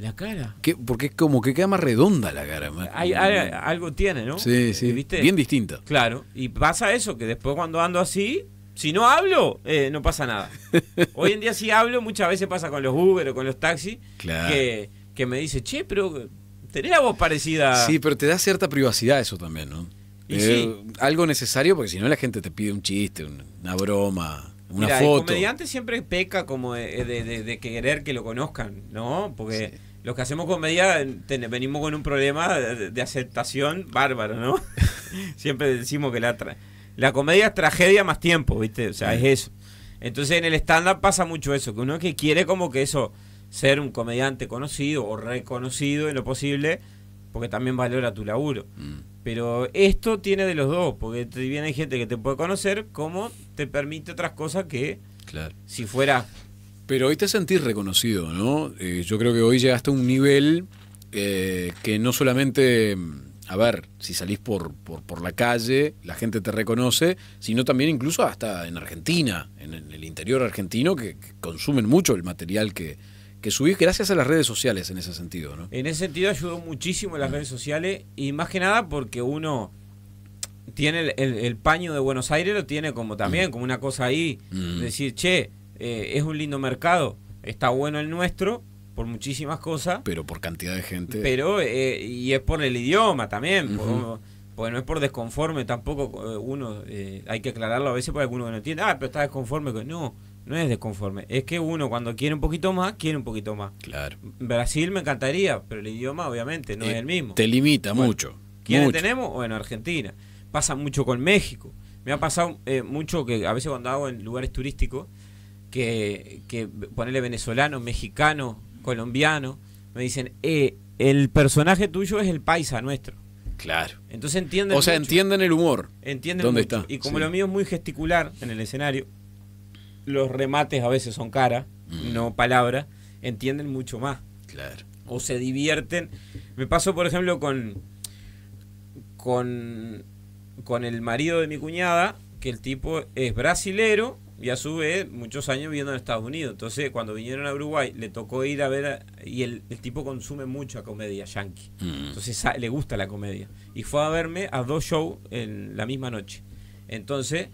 la, cara? Porque es como que queda más redonda la cara. hay, algo tiene, ¿no? Sí, eh, sí. Bien distinta. Claro. Y pasa eso, que después cuando ando así, si no hablo, eh, no pasa nada. <laughs> Hoy en día si hablo, muchas veces pasa con los Uber o con los taxis, que, me dice, che, pero tenés la voz parecida. Sí, pero te da cierta privacidad eso también, ¿no? Eh, algo necesario, porque si no la gente te pide un chiste, una broma. Una foto. El comediante siempre peca como de, de, querer que lo conozcan, ¿no? Porque los que hacemos comedia eh, venimos con un problema de, aceptación bárbaro, ¿no? <laughs> <laughs> siempre decimos que la, trae la comedia es tragedia más tiempo, ¿viste? O sea, es eso. Entonces en el estándar pasa mucho eso, que uno que quiere como que eso, ser un comediante conocido o reconocido en lo posible, porque también valora tu laburo. Mm. Pero esto tiene de los dos, porque te viene gente que te puede conocer, como te permite otras cosas que claro. si fuera... Pero hoy te sentís reconocido, ¿no? Eh, yo creo que hoy llegaste a un nivel eh, que no solamente a ver, si salís por, por, la calle, la gente te reconoce, sino también incluso hasta en Argentina, en, el interior argentino, que, consumen mucho el material que, que subís, gracias a las redes sociales en ese sentido, ¿no? En ese sentido ayudó muchísimo las mm. redes sociales y más que nada porque uno tiene el, paño de Buenos Aires, lo tiene como también, mm. como una cosa ahí, mm. decir, che, eh, es un lindo mercado, está bueno el nuestro, por muchísimas cosas. Pero por cantidad de gente. Pero, eh, y es por el idioma también. porque no es por desconforme tampoco eh, uno, eh, hay que aclararlo a veces Porque alguno no entiende, ah, pero está desconforme. No, no es desconforme. Es que uno cuando quiere un poquito más, quiere un poquito más. Claro. Brasil me encantaría, pero el idioma obviamente no es el mismo. Te limita mucho. ¿Quiénes tenemos? Bueno, Argentina. Pasa mucho con México. Me ha pasado mucho que a veces cuando hago en lugares turísticos, que, que ponerle venezolano mexicano colombiano, me dicen, eh, el personaje tuyo es el paisa nuestro. Claro. Entonces entienden. O sea, entienden el humor. Entienden dónde Y como lo mío es muy gesticular en el escenario, los remates a veces son cara, mm. no palabra, entienden mucho más. Claro. O se divierten. Me pasó, por ejemplo, con con con el marido de mi cuñada, que el tipo es brasilero y a su vez muchos años viviendo en Estados Unidos. Entonces, cuando vinieron a Uruguay, le tocó ir a ver, y el, tipo consume mucha comedia yankee. Mm. Entonces, le gusta la comedia. Y fue a verme a dos shows en la misma noche. Entonces,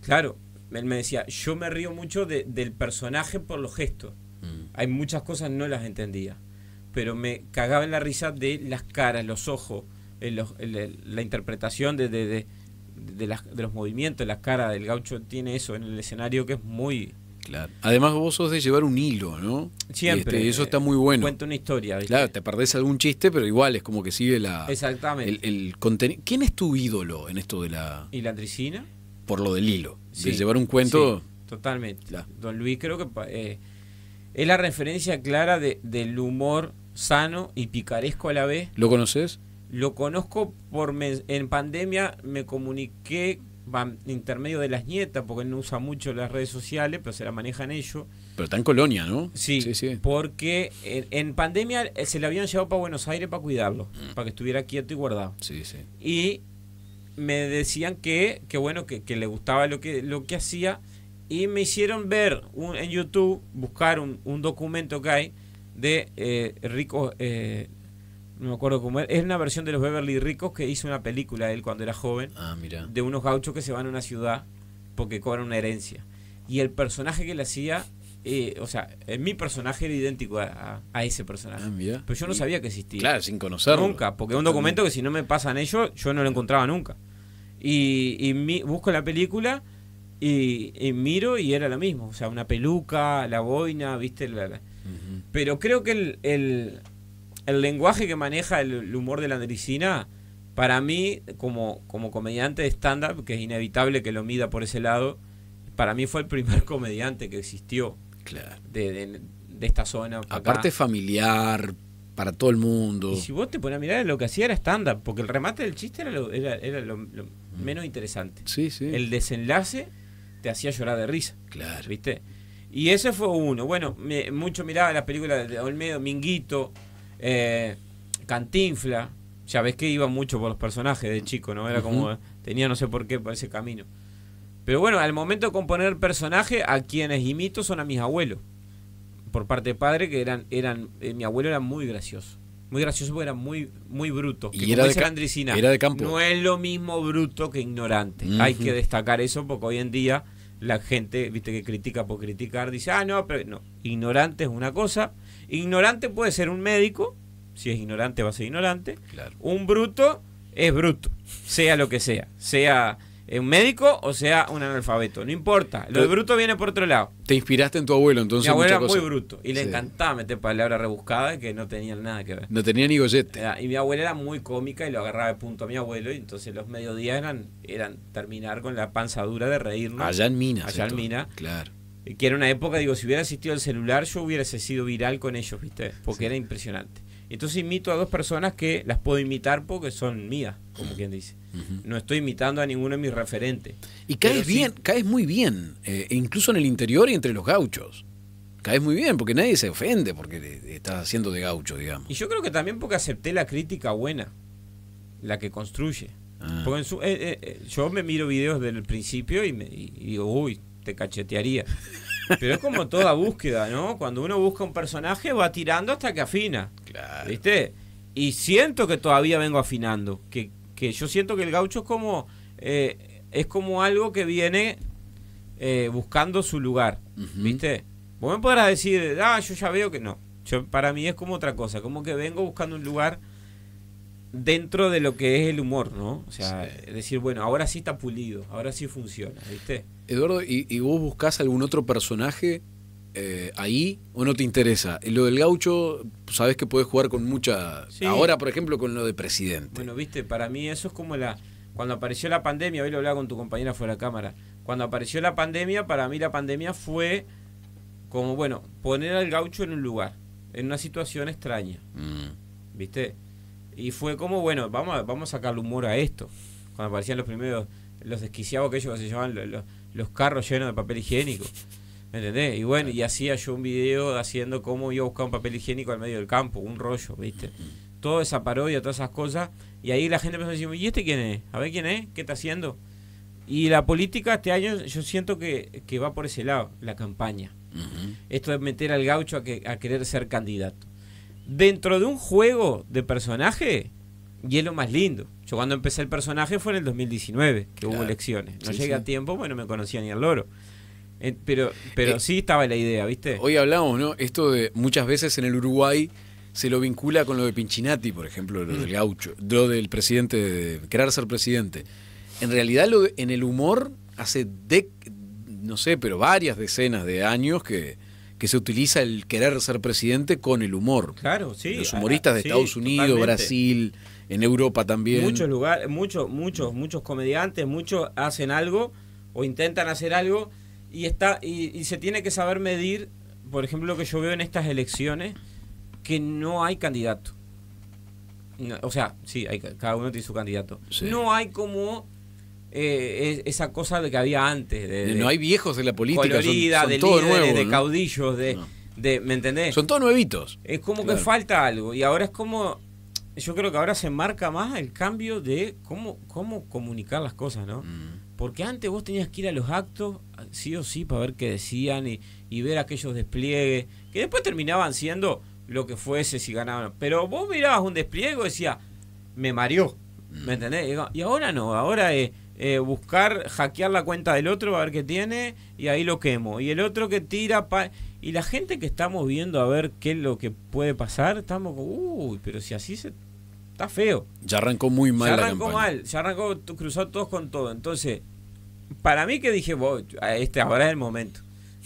claro, él me decía, yo me río mucho de, del personaje por los gestos. Mm. Hay muchas cosas no las entendía, pero me cagaba en la risa de las caras, los ojos, eh, la, interpretación de de, las, de los movimientos, la cara del gaucho tiene eso en el escenario que es muy... Claro. Además vos sos de llevar un hilo, ¿no? Siempre. Este, eso está muy eh, bueno. Cuenta una historia. Claro, te perdés algún chiste, pero igual es como que sigue la... Exactamente. El, ¿Quién es tu ídolo en esto de la... ¿Y la tricina? Por lo del hilo. Sí, de llevar un cuento... totalmente. Don Luis creo que eh, es la referencia clara de, del humor sano y picaresco a la vez. ¿Lo conoces? Lo conozco por en pandemia me comuniqué intermedio de las nietas, porque él no usa mucho las redes sociales, pero se la manejan ellos. Pero está en Colonia, ¿no? Sí, sí, porque en, pandemia eh, se le habían llevado para Buenos Aires para cuidarlo, mm. para que estuviera quieto y guardado. Sí, sí. Y me decían que, que bueno, que, le gustaba lo que, lo que hacía y me hicieron ver en YouTube, buscar un, documento que hay de eh, ricos... Eh, no me acuerdo cómo era, es una versión de los Beverly Ricos que hizo una película él cuando era joven, ah, mira. de unos gauchos que se van a una ciudad porque cobran una herencia. Y el personaje que le hacía, eh, o sea, mi personaje era idéntico a, ese personaje. Ah, mira. Pero yo no sabía que existía. Claro, sin conocerlo. Nunca, porque es un documento que si no me pasan ellos, yo no lo encontraba nunca. Y, y busco la película y, miro y era lo mismo. O sea, una peluca, la boina, viste. Pero creo que el el lenguaje que maneja el, humor de la Andricina, para mí, como, como comediante de stand-up, que es inevitable que lo mida por ese lado, para mí fue el primer <laughs> comediante que existió claro. de, de, esta zona. Aparte familiar, para todo el mundo. Y si vos te pones a mirar, lo que hacía era stand-up, porque el remate del chiste era lo, era, mm. menos interesante. El desenlace te hacía llorar de risa. Claro. ¿Viste? Y ese fue uno. Bueno, mucho miraba las películas de Olmedo, Minguito. Eh, Cantinfla, ya ves que iba mucho por los personajes de chico, ¿no? Era como, tenía no sé por qué, por ese camino. Pero bueno, al momento de componer personaje, a quienes imito son a mis abuelos. Por parte de padre, que eran, eran, eh, mi abuelo era muy gracioso. Muy gracioso porque era muy, muy bruto. y era, de era de campo. No es lo mismo bruto que ignorante. Hay que destacar eso porque hoy en día la gente, viste, que critica por criticar, dice, ah, no, pero no. Ignorante es una cosa Ignorante puede ser un médico, si es ignorante va a ser ignorante. Un bruto es bruto, sea lo que sea, sea eh, un médico o sea un analfabeto, no importa. Lo de bruto viene por otro lado. Te inspiraste en tu abuelo, entonces. Mi abuelo era muy bruto y le encantaba meter palabras rebuscadas que no tenían nada que ver. No tenía ni gollete. Y mi abuela era muy cómica y lo agarraba de punto a mi abuelo y entonces los mediodías eran, eran terminar con la panza dura de reírnos. Allá en Minas. Allá en Minas. Claro que era una época, digo, si hubiera asistido al celular, yo hubiera sido viral con ellos, ¿viste? Porque era impresionante. Entonces imito a dos personas que las puedo imitar porque son mías, como quien dice. No estoy imitando a ninguno de mis referentes. Y caes bien, caes muy bien, eh, incluso en el interior y entre los gauchos. Caes muy bien porque nadie se ofende porque estás haciendo de gaucho, digamos. Y yo creo que también porque acepté la crítica buena, la que construye. Ah. Porque eh, eh, yo me miro videos del principio y, me, y digo, uy, te cachetearía. Pero es como toda búsqueda, ¿no? Cuando uno busca un personaje va tirando hasta que afina. Claro. ¿Viste? Y siento que todavía vengo afinando. Que, que yo siento que el gaucho es como, eh, es como algo que viene eh, buscando su lugar. ¿Viste? Vos me podrás decir, ah, yo ya veo que no. Yo, para mí es como otra cosa, como que vengo buscando un lugar dentro de lo que es el humor, ¿no? O sea, decir, bueno, ahora sí está pulido, ahora sí funciona, ¿viste? Eduardo, ¿y, y vos buscás algún otro personaje eh, ahí o no te interesa? Lo del gaucho, sabes que puedes jugar con mucha... Ahora, por ejemplo, con lo de presidente. Bueno, viste, para mí eso es como la... Cuando apareció la pandemia, hoy lo hablaba con tu compañera fuera de cámara, cuando apareció la pandemia, para mí la pandemia fue como, bueno, poner al gaucho en un lugar, en una situación extraña. Mm. ¿Viste? Y fue como, bueno, vamos a, vamos a sacarle humor a esto. Cuando aparecían los primeros, los desquiciados que ellos se llaman los, carros llenos de papel higiénico. ¿Me ¿Entendés? Y bueno, y hacía yo un video haciendo cómo iba a buscar un papel higiénico al medio del campo, un rollo, ¿viste? Toda esa parodia, todas esas cosas. Y ahí la gente empezó a decir, ¿y este quién es? A ver quién es, ¿qué está haciendo? Y la política este año yo siento que, que va por ese lado, la campaña. Esto de meter al gaucho a querer ser candidato. Dentro de un juego de personaje, y es lo más lindo. Yo cuando empecé el personaje fue en el 2019, que hubo elecciones. No llegué a tiempo, bueno, me conocía ni al loro. Eh, pero pero eh, sí estaba la idea, ¿viste? Hoy hablamos, ¿no? Esto de muchas veces en el Uruguay se lo vincula con lo de Pinchinati, por ejemplo, lo del mm. gaucho, lo del presidente, de querer ser presidente. En realidad, lo en el humor hace, de, no sé, pero varias decenas de años que que se utiliza el querer ser presidente con el humor. Claro, sí. Los humoristas de Estados Unidos, Brasil, en Europa también. Muchos lugares, muchos, muchos, muchos comediantes, muchos hacen algo o intentan hacer algo y está y, se tiene que saber medir, por ejemplo, lo que yo veo en estas elecciones, que no hay candidato. o sea, sí, hay, cada uno tiene su candidato. No hay como eh, esa cosa de que había antes. De, no hay viejos en la política. son, de líderes, nuevos, de caudillos, de, ¿Me entendés? Son todos nuevitos. Es como que falta algo. Y ahora es como. Yo creo que ahora se marca más el cambio de cómo, cómo comunicar las cosas, ¿no? Mm. Porque antes vos tenías que ir a los actos, sí o sí, para ver qué decían y, ver aquellos despliegues, que después terminaban siendo lo que fuese si ganaban. Pero vos mirabas un despliegue y decías, me mareó. ¿Me mm. entendés? Y ahora no, ahora es eh, buscar, hackear la cuenta del otro, a ver qué tiene, y ahí lo quemo. Y el otro que tira... y la gente que estamos viendo a ver qué es lo que puede pasar, estamos como, uy, pero si así se... Está feo. Ya arrancó muy mal. Ya arrancó mal, ya arrancó cruzó todos con todo. Entonces, para mí que dije, este ahora es el momento.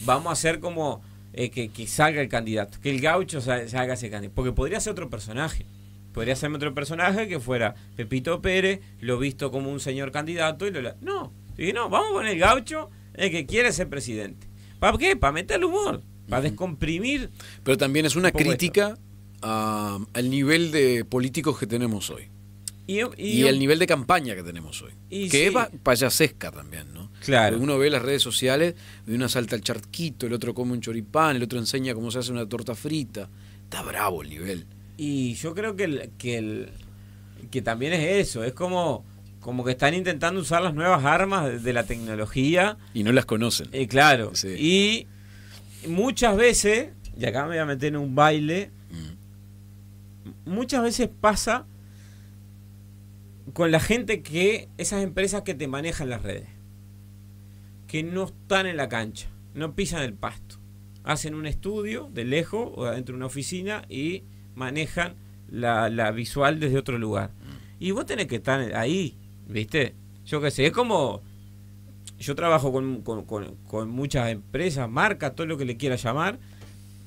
Vamos a hacer como eh, que, que, salga el candidato, que el gaucho salga ese candidato, porque podría ser otro personaje. Podría hacerme otro personaje que fuera Pepito Pérez, lo visto como un señor candidato y lo... No, dije, no, vamos con el gaucho, el que quiere ser presidente. ¿Para qué? Para meter el humor, para descomprimir. Pero también es una crítica al nivel de políticos que tenemos hoy. Y, al el nivel de campaña que tenemos hoy. que es payasesca también, ¿no? Claro. uno ve las redes sociales, de uno salta el charquito, el otro come un choripán, el otro enseña cómo se hace una torta frita. Está bravo el nivel. Y yo creo que, que, el, que también es eso, es como, como que están intentando usar las nuevas armas de, la tecnología. Y no las conocen. Eh, claro. Y muchas veces, y acá me voy a meter en un baile, muchas veces pasa con la gente que, esas empresas que te manejan las redes, que no están en la cancha, no pisan el pasto. Hacen un estudio de lejos o adentro de una oficina y manejan la, la visual desde otro lugar. Mm. Y vos tenés que estar ahí, ¿viste? Yo qué sé, es como yo trabajo con, con, con, muchas empresas, marcas, todo lo que le quiera llamar,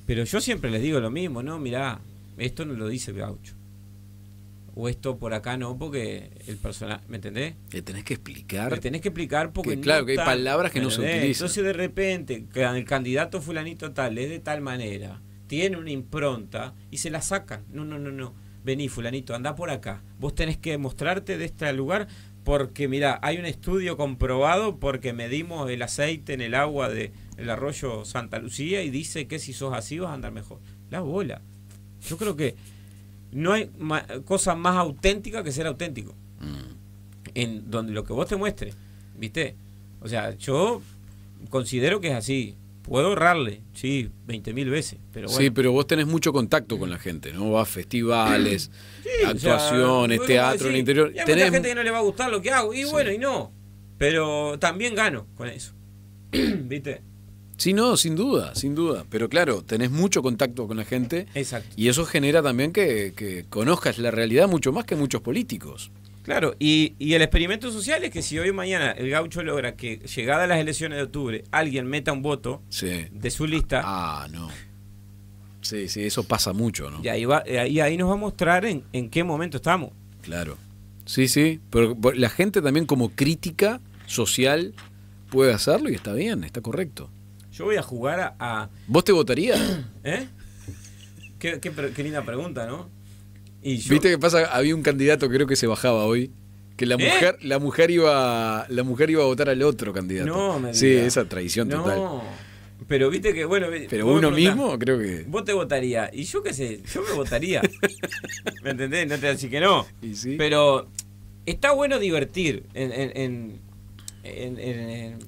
pero yo siempre les digo lo mismo, no, mirá, esto no lo dice Gaucho. O esto por acá no, porque el personal, ¿me entendés? Le tenés que explicar. Le tenés que explicar porque... claro, que hay palabras que no se utilizan. Entonces de repente, el candidato fulanito tal es de tal manera, tiene una impronta y se la sacan. No, no, no, no. Vení, fulanito, anda por acá. Vos tenés que mostrarte de este lugar porque, mira, hay un estudio comprobado porque medimos el aceite en el agua del arroyo Santa Lucía y dice que si sos así vas a andar mejor. La bola. Yo creo que no hay cosa más auténtica que ser auténtico. Mm. En donde lo que vos te muestres, ¿viste? O sea, yo considero que es así. Puedo ahorrarle, sí, 20 mil veces. Pero Sí, pero vos tenés mucho contacto con la gente, ¿no? Vas a festivales, <clears throat> actuaciones, teatro en el interior. hay mucha gente que no le va a gustar lo que hago, y bueno, y no. Pero también gano con eso. <clears throat> ¿Viste? Sí, no, sin duda, sin duda. Pero claro, tenés mucho contacto con la gente. Exacto. Y eso genera también que, que conozcas la realidad mucho más que muchos políticos. Claro, y, y, el experimento social es que si hoy o mañana el gaucho logra que, llegada a las elecciones de octubre, alguien meta un voto de su lista. Ah, no. Sí, sí, eso pasa mucho, ¿no? Y ahí, va, ahí nos va a mostrar en, en qué momento estamos. Claro. Sí, sí, pero la gente también como crítica social puede hacerlo y está bien, está correcto. Yo voy a jugar a... ¿Vos te votarías? ¿Eh? Qué, qué linda pregunta, ¿no? ¿Viste qué pasa? Había un candidato, creo que se bajaba hoy. Que la ¿Eh? mujer, la mujer iba. La mujer iba a votar al otro candidato. Sí, esa traición no. total. Pero viste que, bueno. Pero uno mismo, creo que. Vos te votaría. Y yo qué sé, yo me votaría. <laughs> ¿Me entendés? No te que no. Pero está bueno divertir en, en, en,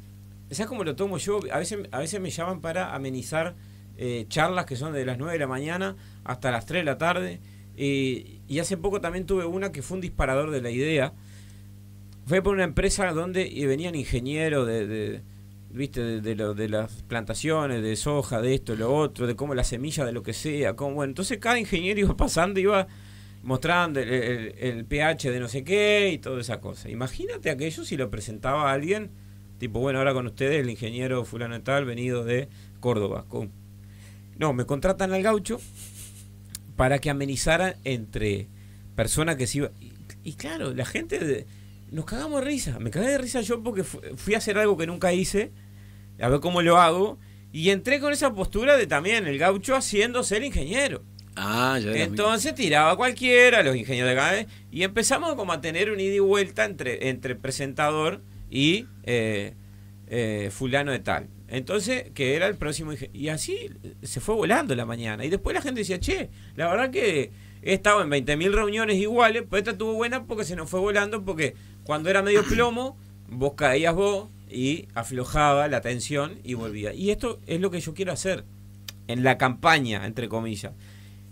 ¿Sabes cómo lo tomo yo? A veces, a veces me llaman para amenizar eh, charlas que son de las 9 de la mañana hasta las 3 de la tarde. Eh, y hace poco también tuve una que fue un disparador de la idea. Fue por una empresa donde eh, venían ingenieros de, viste de, las plantaciones de soja de esto lo otro de cómo la semilla de lo que sea cómo bueno entonces cada ingeniero iba <laughs> pasando iba mostrando el, pH de no sé qué y toda esa cosa imagínate aquello si lo presentaba a alguien tipo bueno ahora con ustedes el ingeniero fulano venido de Córdoba no me contratan al gaucho para que amenizaran entre personas que se iban. Y, claro, la gente. nos cagamos de risa. Me cagué de risa yo porque fui a hacer algo que nunca hice. A ver cómo lo hago. Y entré con esa postura de también el gaucho haciéndose el ingeniero. Ah, ya Entonces tiraba cualquiera, los ingenieros de cada ¿eh? y empezamos como a tener un ida y vuelta entre, presentador y eh, eh, fulano de tal. Entonces, que era el próximo. Y así se fue volando la mañana. Y después la gente decía, che, la verdad que he estado en 20.000 reuniones iguales, pero pues esta estuvo buena porque se nos fue volando, porque cuando era medio <clears throat> plomo, vos caías vos y aflojaba la tensión y volvía. Y esto es lo que yo quiero hacer en la campaña, entre comillas.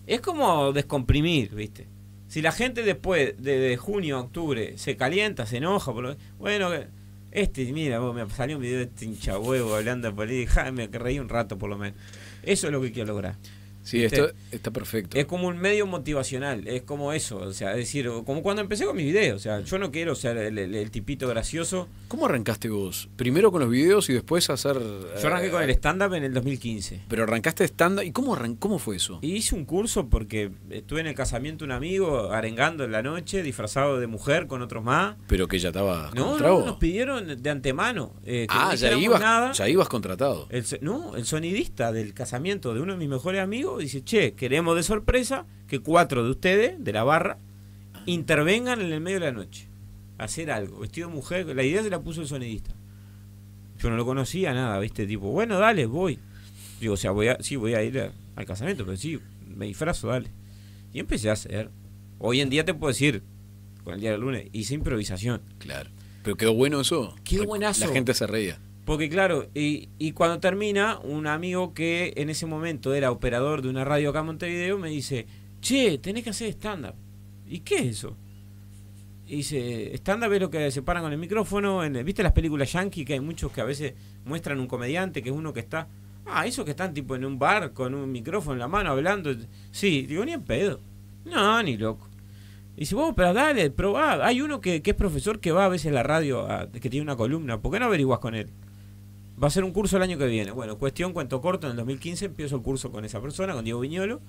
Es como descomprimir, ¿viste? Si la gente después de, junio a octubre se calienta, se enoja, bueno, bueno, este, mira, me salió un video de este huevo hablando por ahí. me reí un rato por lo menos. Eso es lo que quiero lograr. Sí, esto está perfecto. Es como un medio motivacional, es como eso, o sea, es decir, como cuando empecé con mis videos, o sea, yo no quiero ser el, el, tipito gracioso. ¿Cómo arrancaste vos? Primero con los videos y después hacer... Yo arranqué eh, con el stand-up en el 2015. Pero arrancaste stand-up, ¿y cómo, cómo fue eso? hice un curso porque estuve en el casamiento de un amigo, arengando en la noche, disfrazado de mujer con otros más. Pero que ya estaba... No, no, nos pidieron de antemano. Este, ah, ya ibas, ya ibas contratado. no, el sonidista del casamiento de uno de mis mejores amigos dice, che, queremos de sorpresa que cuatro de ustedes, de la barra, intervengan en el medio de la noche. Hacer algo. Vestido de mujer, la idea se la puso el sonidista. Yo no lo conocía, nada, ¿viste? Tipo, bueno, dale, voy. Digo, o sea, voy a, sí, voy a ir al casamiento, pero sí, me disfrazo, dale. Y empecé a hacer. Hoy en día te puedo decir, con el día del lunes, hice improvisación. Claro. Pero quedó bueno eso. qué buenazo. La gente se reía. Porque claro, y, y, cuando termina, un amigo que en ese momento era operador de una radio acá en Montevideo me dice, che, tenés que hacer stand-up. ¿Y qué es eso? Y dice, stand es lo que se paran con el micrófono. ¿Viste las películas yankee que hay muchos que a veces muestran un comediante que es uno que está... Ah, esos que están tipo en un bar con un micrófono en la mano hablando. Sí, digo, ni en pedo. No, ni loco. Y dice, vos, pero dale, probá. Hay uno que, que, es profesor que va a veces a la radio, que tiene una columna. ¿Por qué no averiguas con él? va a ser un curso el año que viene. Bueno, cuestión, cuento corto, en el 2015 empiezo el curso con esa persona, con Diego Viñolo,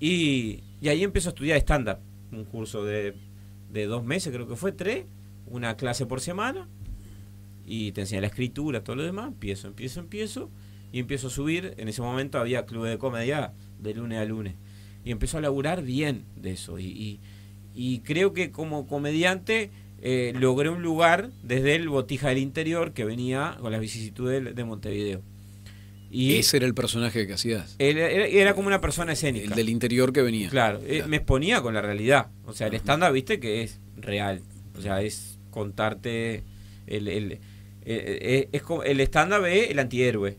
y, ahí empiezo a estudiar estándar. un curso de, de, dos meses, creo que fue tres, una clase por semana, y te enseña la escritura, todo lo demás, empiezo, empiezo, empiezo, y empiezo a subir, en ese momento había club de comedia de lunes a lunes, y empiezo a laburar bien de eso, y creo que como comediante eh, logré un lugar desde el Botija del Interior que venía con las vicisitudes de, Montevideo. Y Ese era el personaje que hacías. Él, era, como una persona escénica. El del interior que venía. Claro, me exponía con la realidad. O sea, el estándar, viste, que es real. O sea, es contarte el, el eh, eh, es como el estándar es el antihéroe.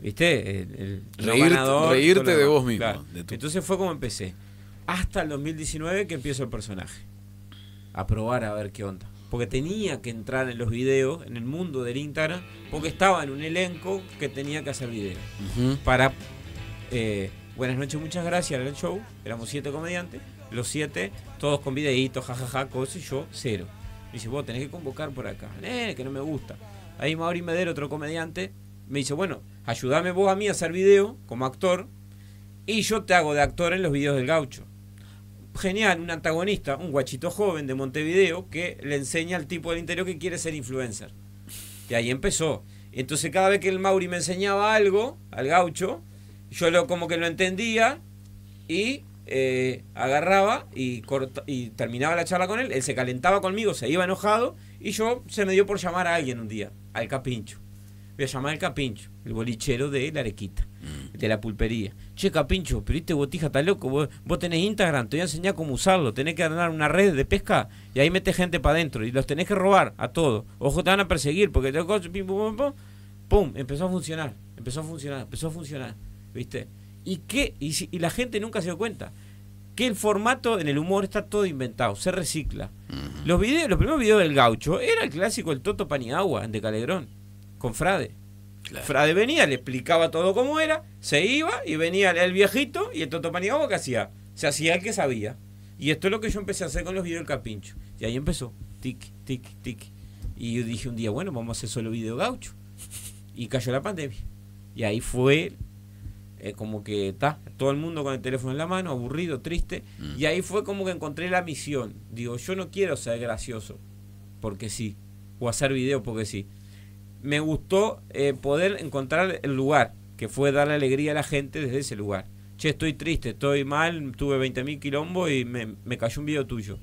¿Viste? El, reírte, de vos mismo. Entonces fue como empecé. Hasta el 2019 que empiezo el personaje a probar a ver qué onda. Porque tenía que entrar en los videos, en el mundo del Instagram, porque estaba en un elenco que tenía que hacer videos. Para. Eh, buenas noches, muchas gracias. Era el show, éramos siete comediantes, los siete, todos con videitos, jajaja, cosas, y yo cero. Me dice, vos tenés que convocar por acá. Eh, que no me gusta. Ahí Mauri Medero, otro comediante, me dice, bueno, ayúdame vos a mí a hacer video como actor, y yo te hago de actor en los videos del gaucho genial, un antagonista, un guachito joven de Montevideo que le enseña al tipo del interior que quiere ser influencer. Y ahí empezó. Entonces cada vez que el Mauri me enseñaba algo, al gaucho, yo lo, como que lo entendía y eh, agarraba y, y terminaba la charla con él, él se calentaba conmigo, se iba enojado y yo se me dio por llamar a alguien un día, al capincho. Voy a llamar al capincho, el bolichero de la arequita. Mm. de la pulpería. Che, Capincho, pero este botija está loco. Vos, tenés Instagram, te voy a enseñar cómo usarlo. Tenés que ganar una red de pesca y ahí metes gente para adentro. Y los tenés que robar a todos. Ojo, te van a perseguir porque te pum, empezó a funcionar. Empezó a funcionar, empezó a funcionar. ¿Viste? ¿Y qué? Y, la gente nunca se dio cuenta que el formato en el humor está todo inventado, se recicla. Los videos, los primeros videos del gaucho era el clásico el Toto Paniagua de Calegrón, con Frade. Frade venía, le explicaba todo cómo era, se iba y venía el viejito y el Totopanigamo que hacía. Se hacía el que sabía. Y esto es lo que yo empecé a hacer con los videos del Capincho. Y ahí empezó. Tic, tic, tic. Y yo dije un día, bueno, vamos a hacer solo video gaucho. Y cayó la pandemia. Y ahí fue eh, como que está todo el mundo con el teléfono en la mano, aburrido, triste. Mm. Y ahí fue como que encontré la misión. Digo, yo no quiero ser gracioso porque sí. O hacer video porque sí me gustó eh, poder encontrar el lugar, que fue darle alegría a la gente desde ese lugar. Che, estoy triste, estoy mal, tuve 20.000 quilombos y me, cayó un video tuyo.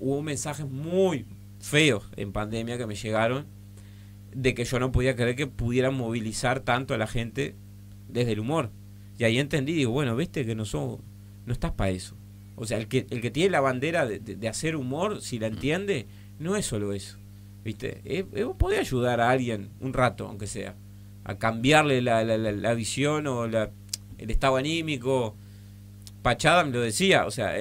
Hubo mensajes muy feos en pandemia que me llegaron de que yo no podía creer que pudieran movilizar tanto a la gente desde el humor. Y ahí entendí, digo, bueno, viste que no son, no estás para eso. O sea, el que, el que tiene la bandera de hacer humor, si la mm. entiende, no es solo eso. ¿Viste? Eh, eh ayudar a alguien un rato, aunque sea, a cambiarle la, la, visión o el estado anímico. Pachada me lo decía, o sea,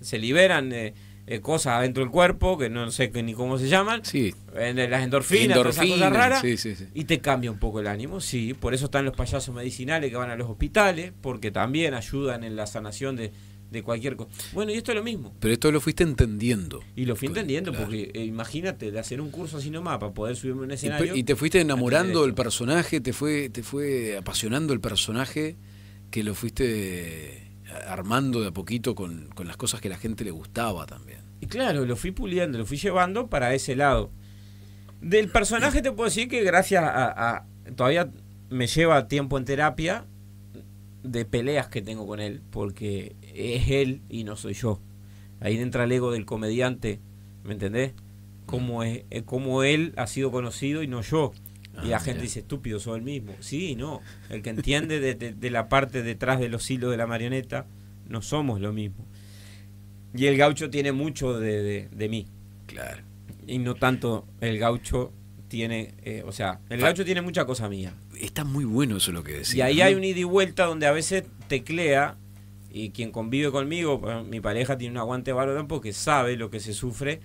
se liberan eh, eh, cosas dentro del cuerpo que no sé ni cómo se llaman, sí. las endorfinas, endorfinas esas y te cambia un poco el ánimo, sí, por eso están los payasos medicinales que van a los hospitales, porque también ayudan en la sanación de, de cualquier cosa. Bueno, y esto es lo mismo. Pero esto lo fuiste entendiendo. Y lo fui pues, entendiendo porque eh, imagínate de hacer un curso así nomás para poder subirme a un escenario. Y, te fuiste enamorando del personaje, te fue te fue apasionando el personaje que lo fuiste eh, armando de a poquito con, con las cosas que la gente le gustaba también. Y claro, lo fui puliendo, lo fui llevando para ese lado. Del personaje te puedo decir que gracias a todavía me lleva tiempo en terapia de peleas que tengo con él, porque es él y no soy yo. Ahí entra el ego del comediante, ¿me entendés? Como, es, eh, él ha sido conocido y no yo. y ah, la gente dice, estúpido, soy el mismo. Sí, no. El que entiende de, la parte detrás de los hilos de la marioneta, no somos lo mismo. Y el gaucho tiene mucho de, mí. Claro. Y no tanto el gaucho tiene, eh, o sea, el ah. gaucho tiene mucha cosa mía. Está muy bueno eso lo que decía Y ahí hay un ida y vuelta donde a veces teclea y quien convive conmigo, pues, mi pareja tiene un aguante bárbaro porque sabe lo que se sufre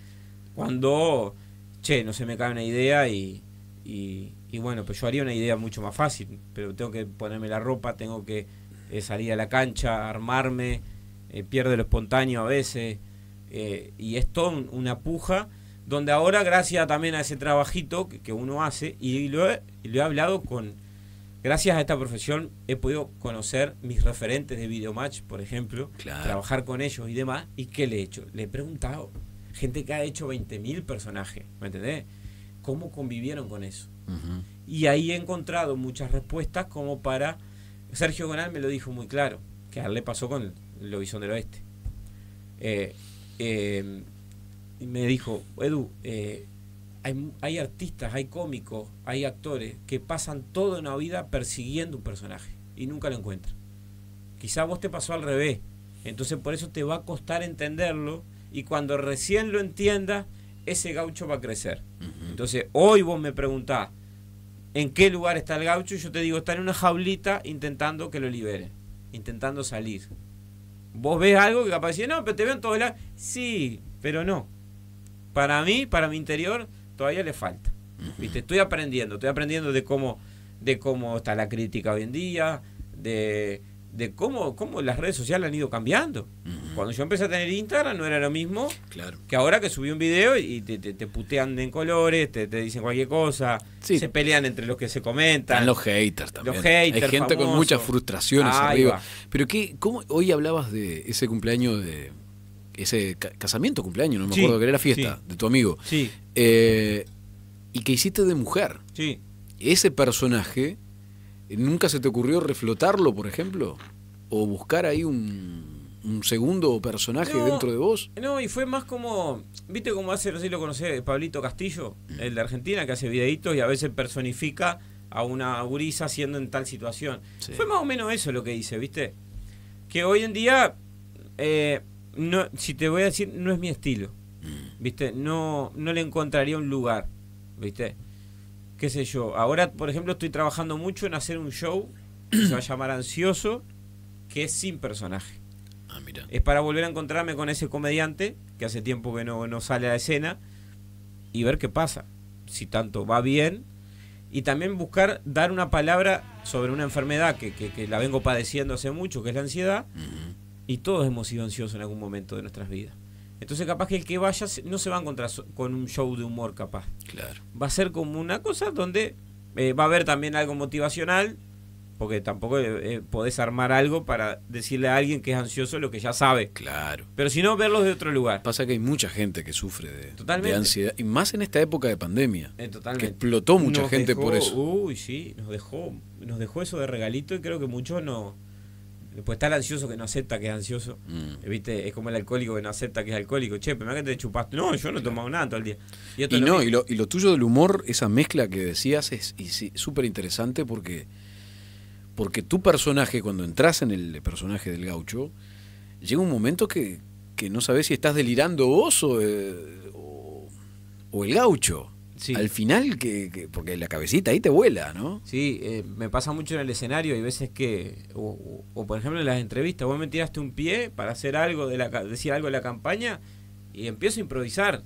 cuando, che, no se me cae una idea y, y, bueno, pues yo haría una idea mucho más fácil, pero tengo que ponerme la ropa, tengo que eh, salir a la cancha, armarme, pierdo eh, pierde lo espontáneo a veces, eh, y es todo una puja, donde ahora gracias también a ese trabajito que, que uno hace, y lo he, lo he hablado con, Gracias a esta profesión he podido conocer mis referentes de Videomatch, por ejemplo, trabajar con ellos y demás. ¿Y qué le he hecho? Le he preguntado, gente que ha hecho 20.000 personajes, ¿me entendés? ¿Cómo convivieron con eso? Y ahí he encontrado muchas respuestas como para... Sergio Gonal me lo dijo muy claro, que a él le pasó con el Ovisón del Oeste. Eh, eh, me dijo, Edu, eh, hay, artistas, hay cómicos, hay actores que pasan toda una vida persiguiendo un personaje y nunca lo encuentran. Quizá vos te pasó al revés. Entonces por eso te va a costar entenderlo y cuando recién lo entiendas, ese gaucho va a crecer. Entonces hoy vos me preguntás, ¿en qué lugar está el gaucho? Y yo te digo, está en una jaulita intentando que lo liberen, intentando salir. Vos ves algo que capaz no, pero te veo en todos lados. Sí, pero no. Para mí, para mi interior, todavía le falta. ¿Viste? Estoy aprendiendo, estoy aprendiendo de cómo, de cómo está la crítica hoy en día, de, cómo, cómo las redes sociales han ido cambiando. Cuando yo empecé a tener Instagram no era lo mismo que ahora que subí un video y te, putean en colores, te, dicen cualquier cosa, se pelean entre los que se comentan. Están los haters también. Hay gente con muchas frustraciones arriba. Pero qué, cómo, hoy hablabas de ese cumpleaños de ese casamiento, cumpleaños, no me acuerdo que era la fiesta de tu amigo. Sí. Eh, y que hiciste de mujer. Sí. Ese personaje, ¿nunca se te ocurrió reflotarlo, por ejemplo? ¿O buscar ahí un, un segundo personaje dentro de vos? No, y fue más como, viste cómo hace, no sé si lo conocés, Pablito Castillo, mm. el de Argentina, que hace videitos y a veces personifica a una gurisa siendo en tal situación. Fue más o menos eso lo que hice, viste. Que hoy en día... Eh, no, si te voy a decir, no es mi estilo. Mm. ¿Viste? No, no le encontraría un lugar. ¿Viste? ¿Qué sé yo? Ahora, por ejemplo, estoy trabajando mucho en hacer un show que se va a llamar Ansioso, que es sin personaje. Ah, mira. Es para volver a encontrarme con ese comediante que hace tiempo que no, no sale a la escena y ver qué pasa. Si tanto va bien. Y también buscar dar una palabra sobre una enfermedad que, que, la vengo padeciendo hace mucho, que es la ansiedad. Y todos hemos sido ansiosos en algún momento de nuestras vidas. Entonces capaz que el que vaya no se va a encontrar con un show de humor capaz. Claro. Va a ser como una cosa donde eh, va a haber también algo motivacional, porque tampoco eh, eh, podés armar algo para decirle a alguien que es ansioso lo que ya sabe. Claro. Pero si no, verlos de otro lugar. Pasa que hay mucha gente que sufre de, ansiedad, y más en esta época de pandemia. totalmente. Que explotó mucha gente por eso. Uy, sí, nos dejó, nos dejó eso de regalito y creo que muchos no Después pues está el ansioso que no acepta que es ansioso. Mm. ¿Viste? Es como el alcohólico que no acepta que es alcohólico. Che, pero me que te chupaste. No, yo no he tomado nada todo el día. Y, no, lo y, lo, tuyo del humor, esa mezcla que decías, es súper interesante porque, porque tu personaje, cuando entras en el personaje del gaucho, llega un momento que, que no sabes si estás delirando vos o eh, el gaucho. Al final, que, porque la cabecita ahí te vuela, ¿no? Sí, eh, me pasa mucho en el escenario. Hay veces que, o, por ejemplo en las entrevistas, vos me tiraste un pie para hacer algo, de la, decir algo de la campaña y empiezo a improvisar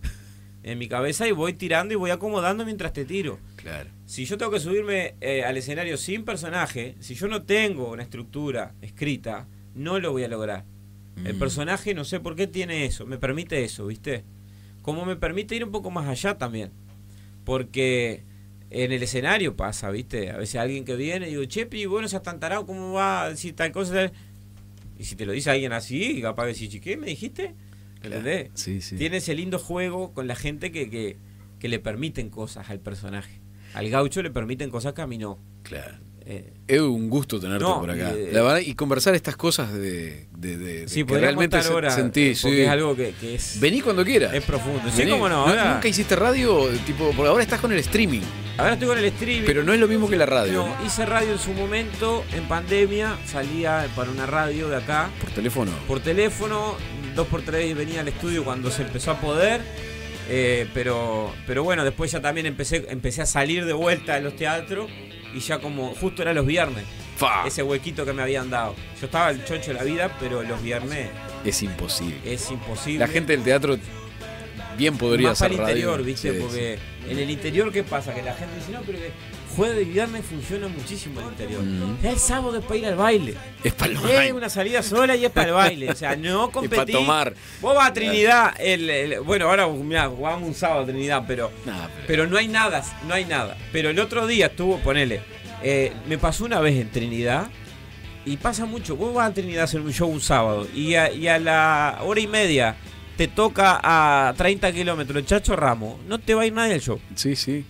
en mi cabeza y voy tirando y voy acomodando mientras te tiro. Claro. Si yo tengo que subirme eh, al escenario sin personaje, si yo no tengo una estructura escrita, no lo voy a lograr. El mm. personaje, no sé por qué tiene eso, me permite eso, ¿viste? Como me permite ir un poco más allá también porque en el escenario pasa, ¿viste? A veces alguien que viene y digo, Chepi, bueno, se tan tarado, ¿cómo va a decir tal cosa? Y si te lo dice alguien así, capaz de decir, ¿qué me dijiste? ¿Entendés? Sí, sí. Tiene ese lindo juego con la gente que, que, que le permiten cosas al personaje. Al gaucho le permiten cosas que a mí no. Claro es eh, un gusto tenerte por acá. Eh, la verdad, y conversar estas cosas de, sí, realmente ahora, eh, es algo que, es. Vení cuando quieras. Es profundo. cómo Nunca hiciste radio, tipo, por ahora estás con el streaming. Ahora estoy con el streaming. Pero no es lo mismo que la radio. hice radio en su momento, en pandemia, salía para una radio de acá. Por teléfono. Por teléfono, dos por tres venía al estudio cuando se empezó a poder. pero, pero bueno, después ya también empecé, empecé a salir de vuelta de los teatros y ya como justo era los viernes. Ese huequito que me habían dado. Yo estaba el chocho de la vida, pero los viernes es imposible. Es imposible. La gente del teatro bien podría Más al interior, ¿viste? Porque en el interior qué pasa? Que la gente dice, "No, pero que jueves y funciona muchísimo el interior. Mm. Es El sábado es para ir al baile. Es para el baile. Es una salida sola y es para el baile. O sea, no competir. <laughs> para tomar. Vos vas a Trinidad. El, bueno, ahora mira, jugamos un sábado a Trinidad, pero, pero, no hay nada. No hay nada. Pero el otro día estuvo, ponele. Eh, me pasó una vez en Trinidad. Y pasa mucho. Vos vas a Trinidad a hacer un show un sábado. Y a, y a la hora y media te toca a 30 kilómetros el Chacho Ramos No te va a ir nadie al show. Sí, sí.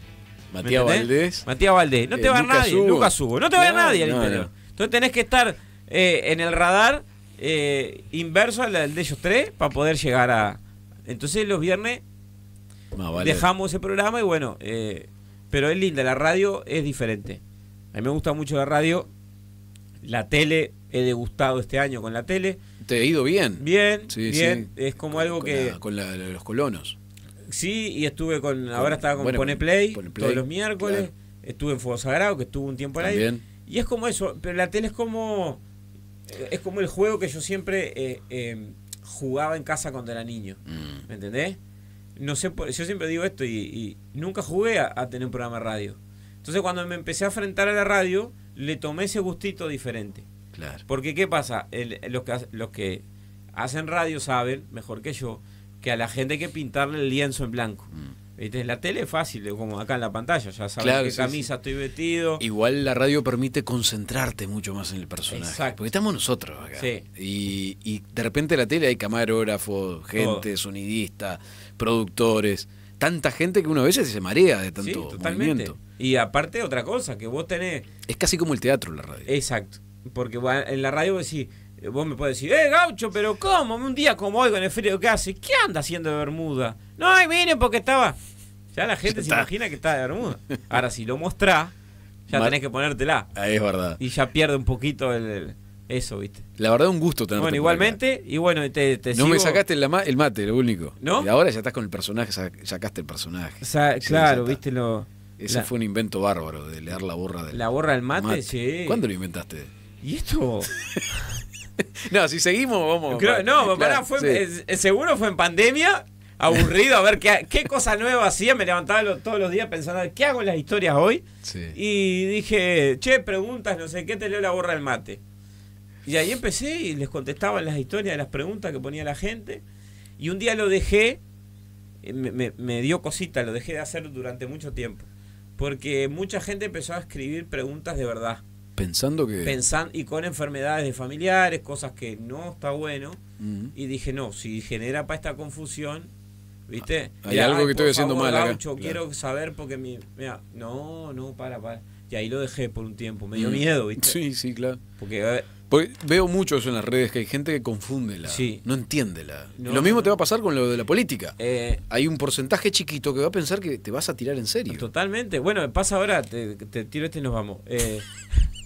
Matías Valdés. Matías Valdés. No te va eh, nadie, Lucas Hugo. No te va nadie al interior. Entonces tenés que estar eh, en el radar eh, inverso al, de ellos tres para poder llegar a. Entonces los viernes dejamos ese programa y bueno, pero es linda, la radio es diferente. A mí me gusta mucho la radio. La tele he degustado este año con la tele. Te ha ido bien. Bien, bien. Es como algo que. con la, los colonos. Sí, y estuve con. ahora estaba con Pone Play, todos los miércoles. Estuve en Fuego Sagrado, que estuvo un tiempo ahí. Y es como eso, pero la tele es como. Eh, es como el juego que yo siempre eh, eh, jugaba en casa cuando era niño. Mm. ¿Me entendés? No sé, yo siempre digo esto y, nunca jugué a, tener un programa de radio. Entonces, cuando me empecé a enfrentar a la radio, le tomé ese gustito diferente. Claro. Porque, ¿qué pasa? El, los, que, los que hacen radio saben, mejor que yo, que a la gente hay que pintarle el lienzo en blanco. Mm. La tele es fácil, como acá en la pantalla, ya sabes qué camisa estoy vestido. Igual la radio permite concentrarte mucho más en el personaje. Porque estamos nosotros acá. Sí. Y, de repente la tele hay camarógrafos, gente, sonidistas, sonidista, productores, tanta gente que uno a veces se marea de tanto totalmente. Y aparte otra cosa, que vos tenés... Es casi como el teatro la radio. Exacto. Porque en la radio vos decís eh, vos me podés decir, eh, gaucho, pero ¿cómo? Un día como hoy con el frío ¿qué hace, ¿qué anda haciendo de Bermuda? No, ahí miren porque estaba. Ya la gente se imagina que está de Bermuda. Ahora, si lo mostrás, ya tenés que ponértela. Ahí es verdad. Y ya pierde un poquito el, eso, viste. La verdad, un gusto también. Bueno, igualmente, y bueno, te, te No me sacaste el, mate, lo único. ¿No? Y ahora ya estás con el personaje, sacaste el personaje. claro, viste lo. Ese fue un invento bárbaro de leer la borra del. La borra del mate, mate. sí. ¿Cuándo lo inventaste? ¿Y esto? <laughs> <laughs> no, si seguimos, vamos. no, eh, seguro fue en pandemia. Aburrido a ver qué, qué cosa nueva hacía. Me levantaba todos los días pensando, ¿qué hago en las historias hoy? Y dije, che, preguntas, no sé qué, te leo la borra el mate. Y ahí empecé y les contestaba las historias, las preguntas que ponía la gente. Y un día lo dejé, eh, me, me dio cosita, lo dejé de hacer durante mucho tiempo. Porque mucha gente empezó a escribir preguntas de verdad. Pensando que... Pensando... y con enfermedades de familiares, cosas que no está bueno. Y dije, no, si genera para esta confusión, ¿viste? Hay algo que estoy haciendo mal. yo Quiero saber porque mi... Mira, no, no, para, para. Y ahí lo dejé por un tiempo, me dio mm. miedo, ¿viste? Sí, sí, claro. Porque, veo mucho eso en las redes, que hay gente que confunde la. Sí. No entiende la. lo mismo te va a pasar con lo de la política. Eh, hay un porcentaje chiquito que va a pensar que te vas a tirar en serio. Totalmente. Bueno, pasa ahora, te, te tiro este y nos vamos. Eh, <laughs>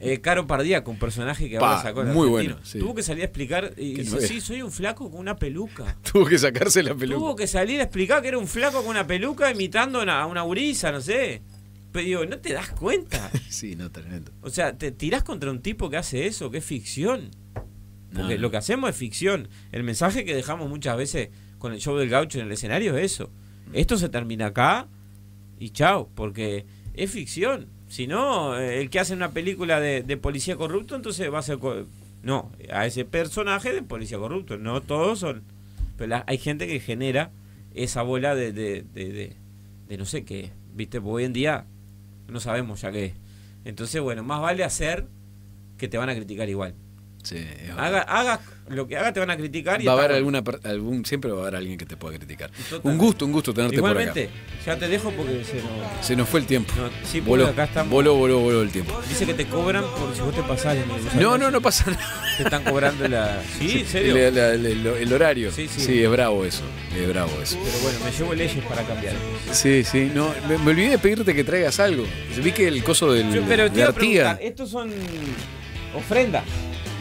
Eh, Caro Pardía, con un personaje que va ahora sacó. Muy bueno. Tuvo que salir a explicar. Y dice, soy un flaco con una peluca. <laughs> Tuvo que sacarse la peluca. Tuvo que salir a explicar que era un flaco con una peluca imitando a una gurisa, no sé. Pero digo, ¿no te das cuenta? <laughs> sí, no, tremendo. O sea, te tirás contra un tipo que hace eso, que es ficción. Porque lo que hacemos es ficción. El mensaje que dejamos muchas veces con el show del gaucho en el escenario es eso. Mm. Esto se termina acá y chao, porque es ficción. Si no, eh, el que hace una película de, policía corrupto, entonces va a ser... No, a ese personaje de policía corrupto. No todos son... Pero hay gente que genera esa bola de, de, no sé qué. ¿Viste? Porque hoy en día no sabemos ya qué Entonces, bueno, más vale hacer que te van a criticar igual. Sí, haga, haga, lo que haga te van a criticar. Y va a haber alguna, algún, siempre va a haber alguien que te pueda criticar. Un gusto, un gusto tenerte Igualmente, por acá. ya te dejo porque se nos, se nos fue el tiempo. sí, voló, acá estamos. Voló, voló, voló el tiempo. Dice que te cobran por si vos te pasás. En no, no, no pasa nada. Te están cobrando la. <laughs> Sí, serio. el, horario. Sí, sí. Sí, es bravo eso. Es bravo eso. Pero bueno, me llevo leyes para cambiar. Sí, sí. No, me, olvidé de pedirte que traigas algo. Vi que el coso del. pero de estos son ofrendas.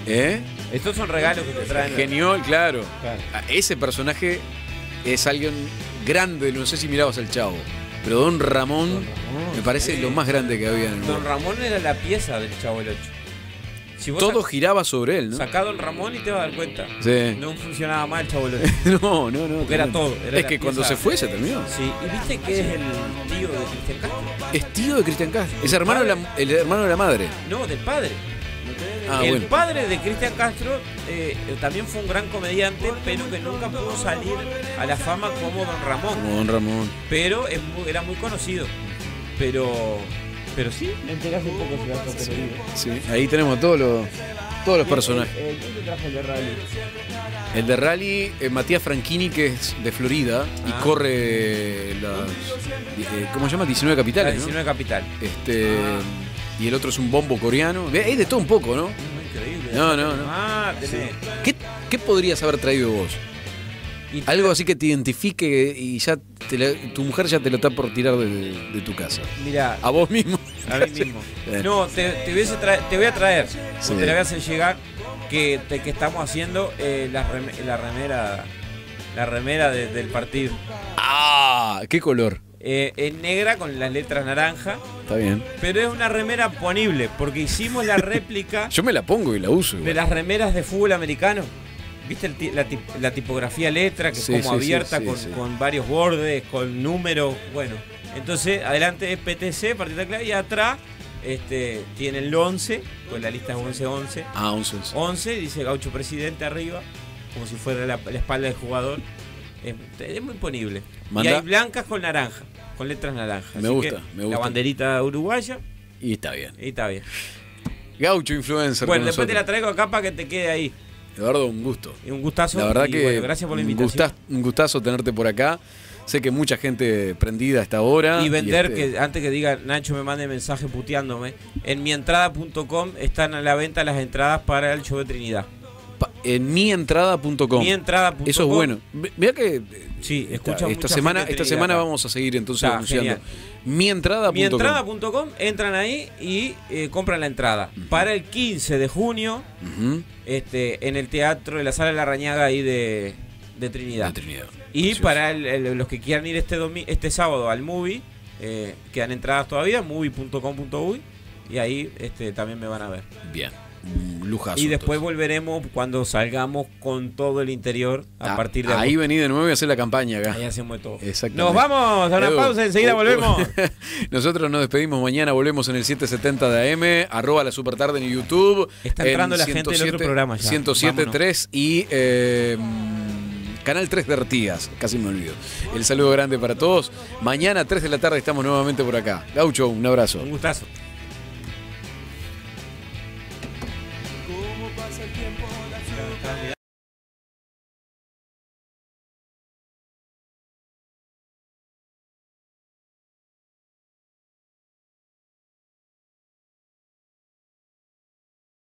¿Eh? Estos son regalos que te traen. Genial, claro. Ese personaje es alguien grande, no sé si mirabas al chavo. Pero Don Ramón, me parece lo más grande que había en el mundo. Don Ramón era la pieza del Chavo el 8. Todo giraba sobre él, ¿no? Sacá Don Ramón y te vas a dar cuenta. No funcionaba mal, Chavo el <laughs> no, no, no. era todo. es que cuando se fue se terminó. Sí, y viste que es el tío de Cristian Castro. Es tío de Cristian Castro. Es hermano, el hermano de la madre. No, del padre. Ah, el padre de Cristian Castro eh, eh, también fue un gran comediante, pero que nunca pudo salir a la fama como Don Ramón. Don Ramón. Pero era muy conocido. Pero pero sí. ahí tenemos todos los, todos los personajes. ¿Quién te trajo el de rally? El de rally, eh, Matías Franchini, que es de Florida y ah. corre las. ¿Cómo se llama? 19 capitales. 19 capital. Este y el otro es un bombo coreano. Es de todo un poco, ¿no? Increíble. No, no, no. Ah, ¿Qué, podrías haber traído vos? Algo así que te identifique y ya tu mujer ya te lo está por tirar de, tu casa. Mira. A vos mismo. A mí mismo. Eh. No, te, voy a traer. Te la voy a hacer llegar que, estamos haciendo eh, la, remera. La remera del partido. ¡Ah! ¿Qué color? Eh, es negra con las letras naranja. Está bien. Pero es una remera ponible, porque hicimos la réplica. <laughs> Yo me la pongo y la uso. De las remeras de fútbol americano. ¿Viste la, tipografía letra, que es como abierta con, varios bordes, con números? Bueno, entonces adelante es PTC, partida clave, y atrás este, tiene el 11, con pues la lista es 11-11. Ah, 11-11. 11, dice Gaucho Presidente arriba, como si fuera la, espalda del jugador. Es, muy ponible. Y hay blancas con naranja. Con letras naranjas. Me gusta, me gusta. La banderita uruguaya. Y está bien. Y está bien. Gaucho influencer. Bueno, después te la traigo acá para que te quede ahí. Eduardo, un gusto. Y un gustazo. La verdad que gracias por la invitación. un gustazo tenerte por acá. Sé que mucha gente prendida hasta ahora. Y vender, este que antes que diga Nacho me mande mensaje puteándome, en mientrada.com están a la venta las entradas para el show de Trinidad en mientrada.com. Eso es bueno. Mira que eh, si escucha esta, semana esta semana vamos a seguir entonces anunciando. Mientrada.com. entran ahí y eh, compran la entrada para el 15 de junio este en el teatro de la Sala de la Rañaga ahí de, Trinidad. Y para los que quieran ir este este sábado al movie eh, quedan entradas todavía movie.com.uy y ahí este también me van a ver. Bien. Lujazo, y después volveremos cuando salgamos con todo el interior a ah, partir de ahí. venido vení de nuevo y hacer la campaña acá. Ahí hacemos todo. Nos vamos a una pausa, enseguida uh, volvemos. Uh, <laughs> Nosotros nos despedimos mañana, volvemos en el 770 de AM, arroba la super tarde en YouTube. Está entrando la gente del otro programa 107.3 y eh, Canal 3 de Artigas, casi me olvido. El saludo grande para todos. Mañana 3 de la tarde estamos nuevamente por acá. Gaucho, un abrazo. Un gustazo.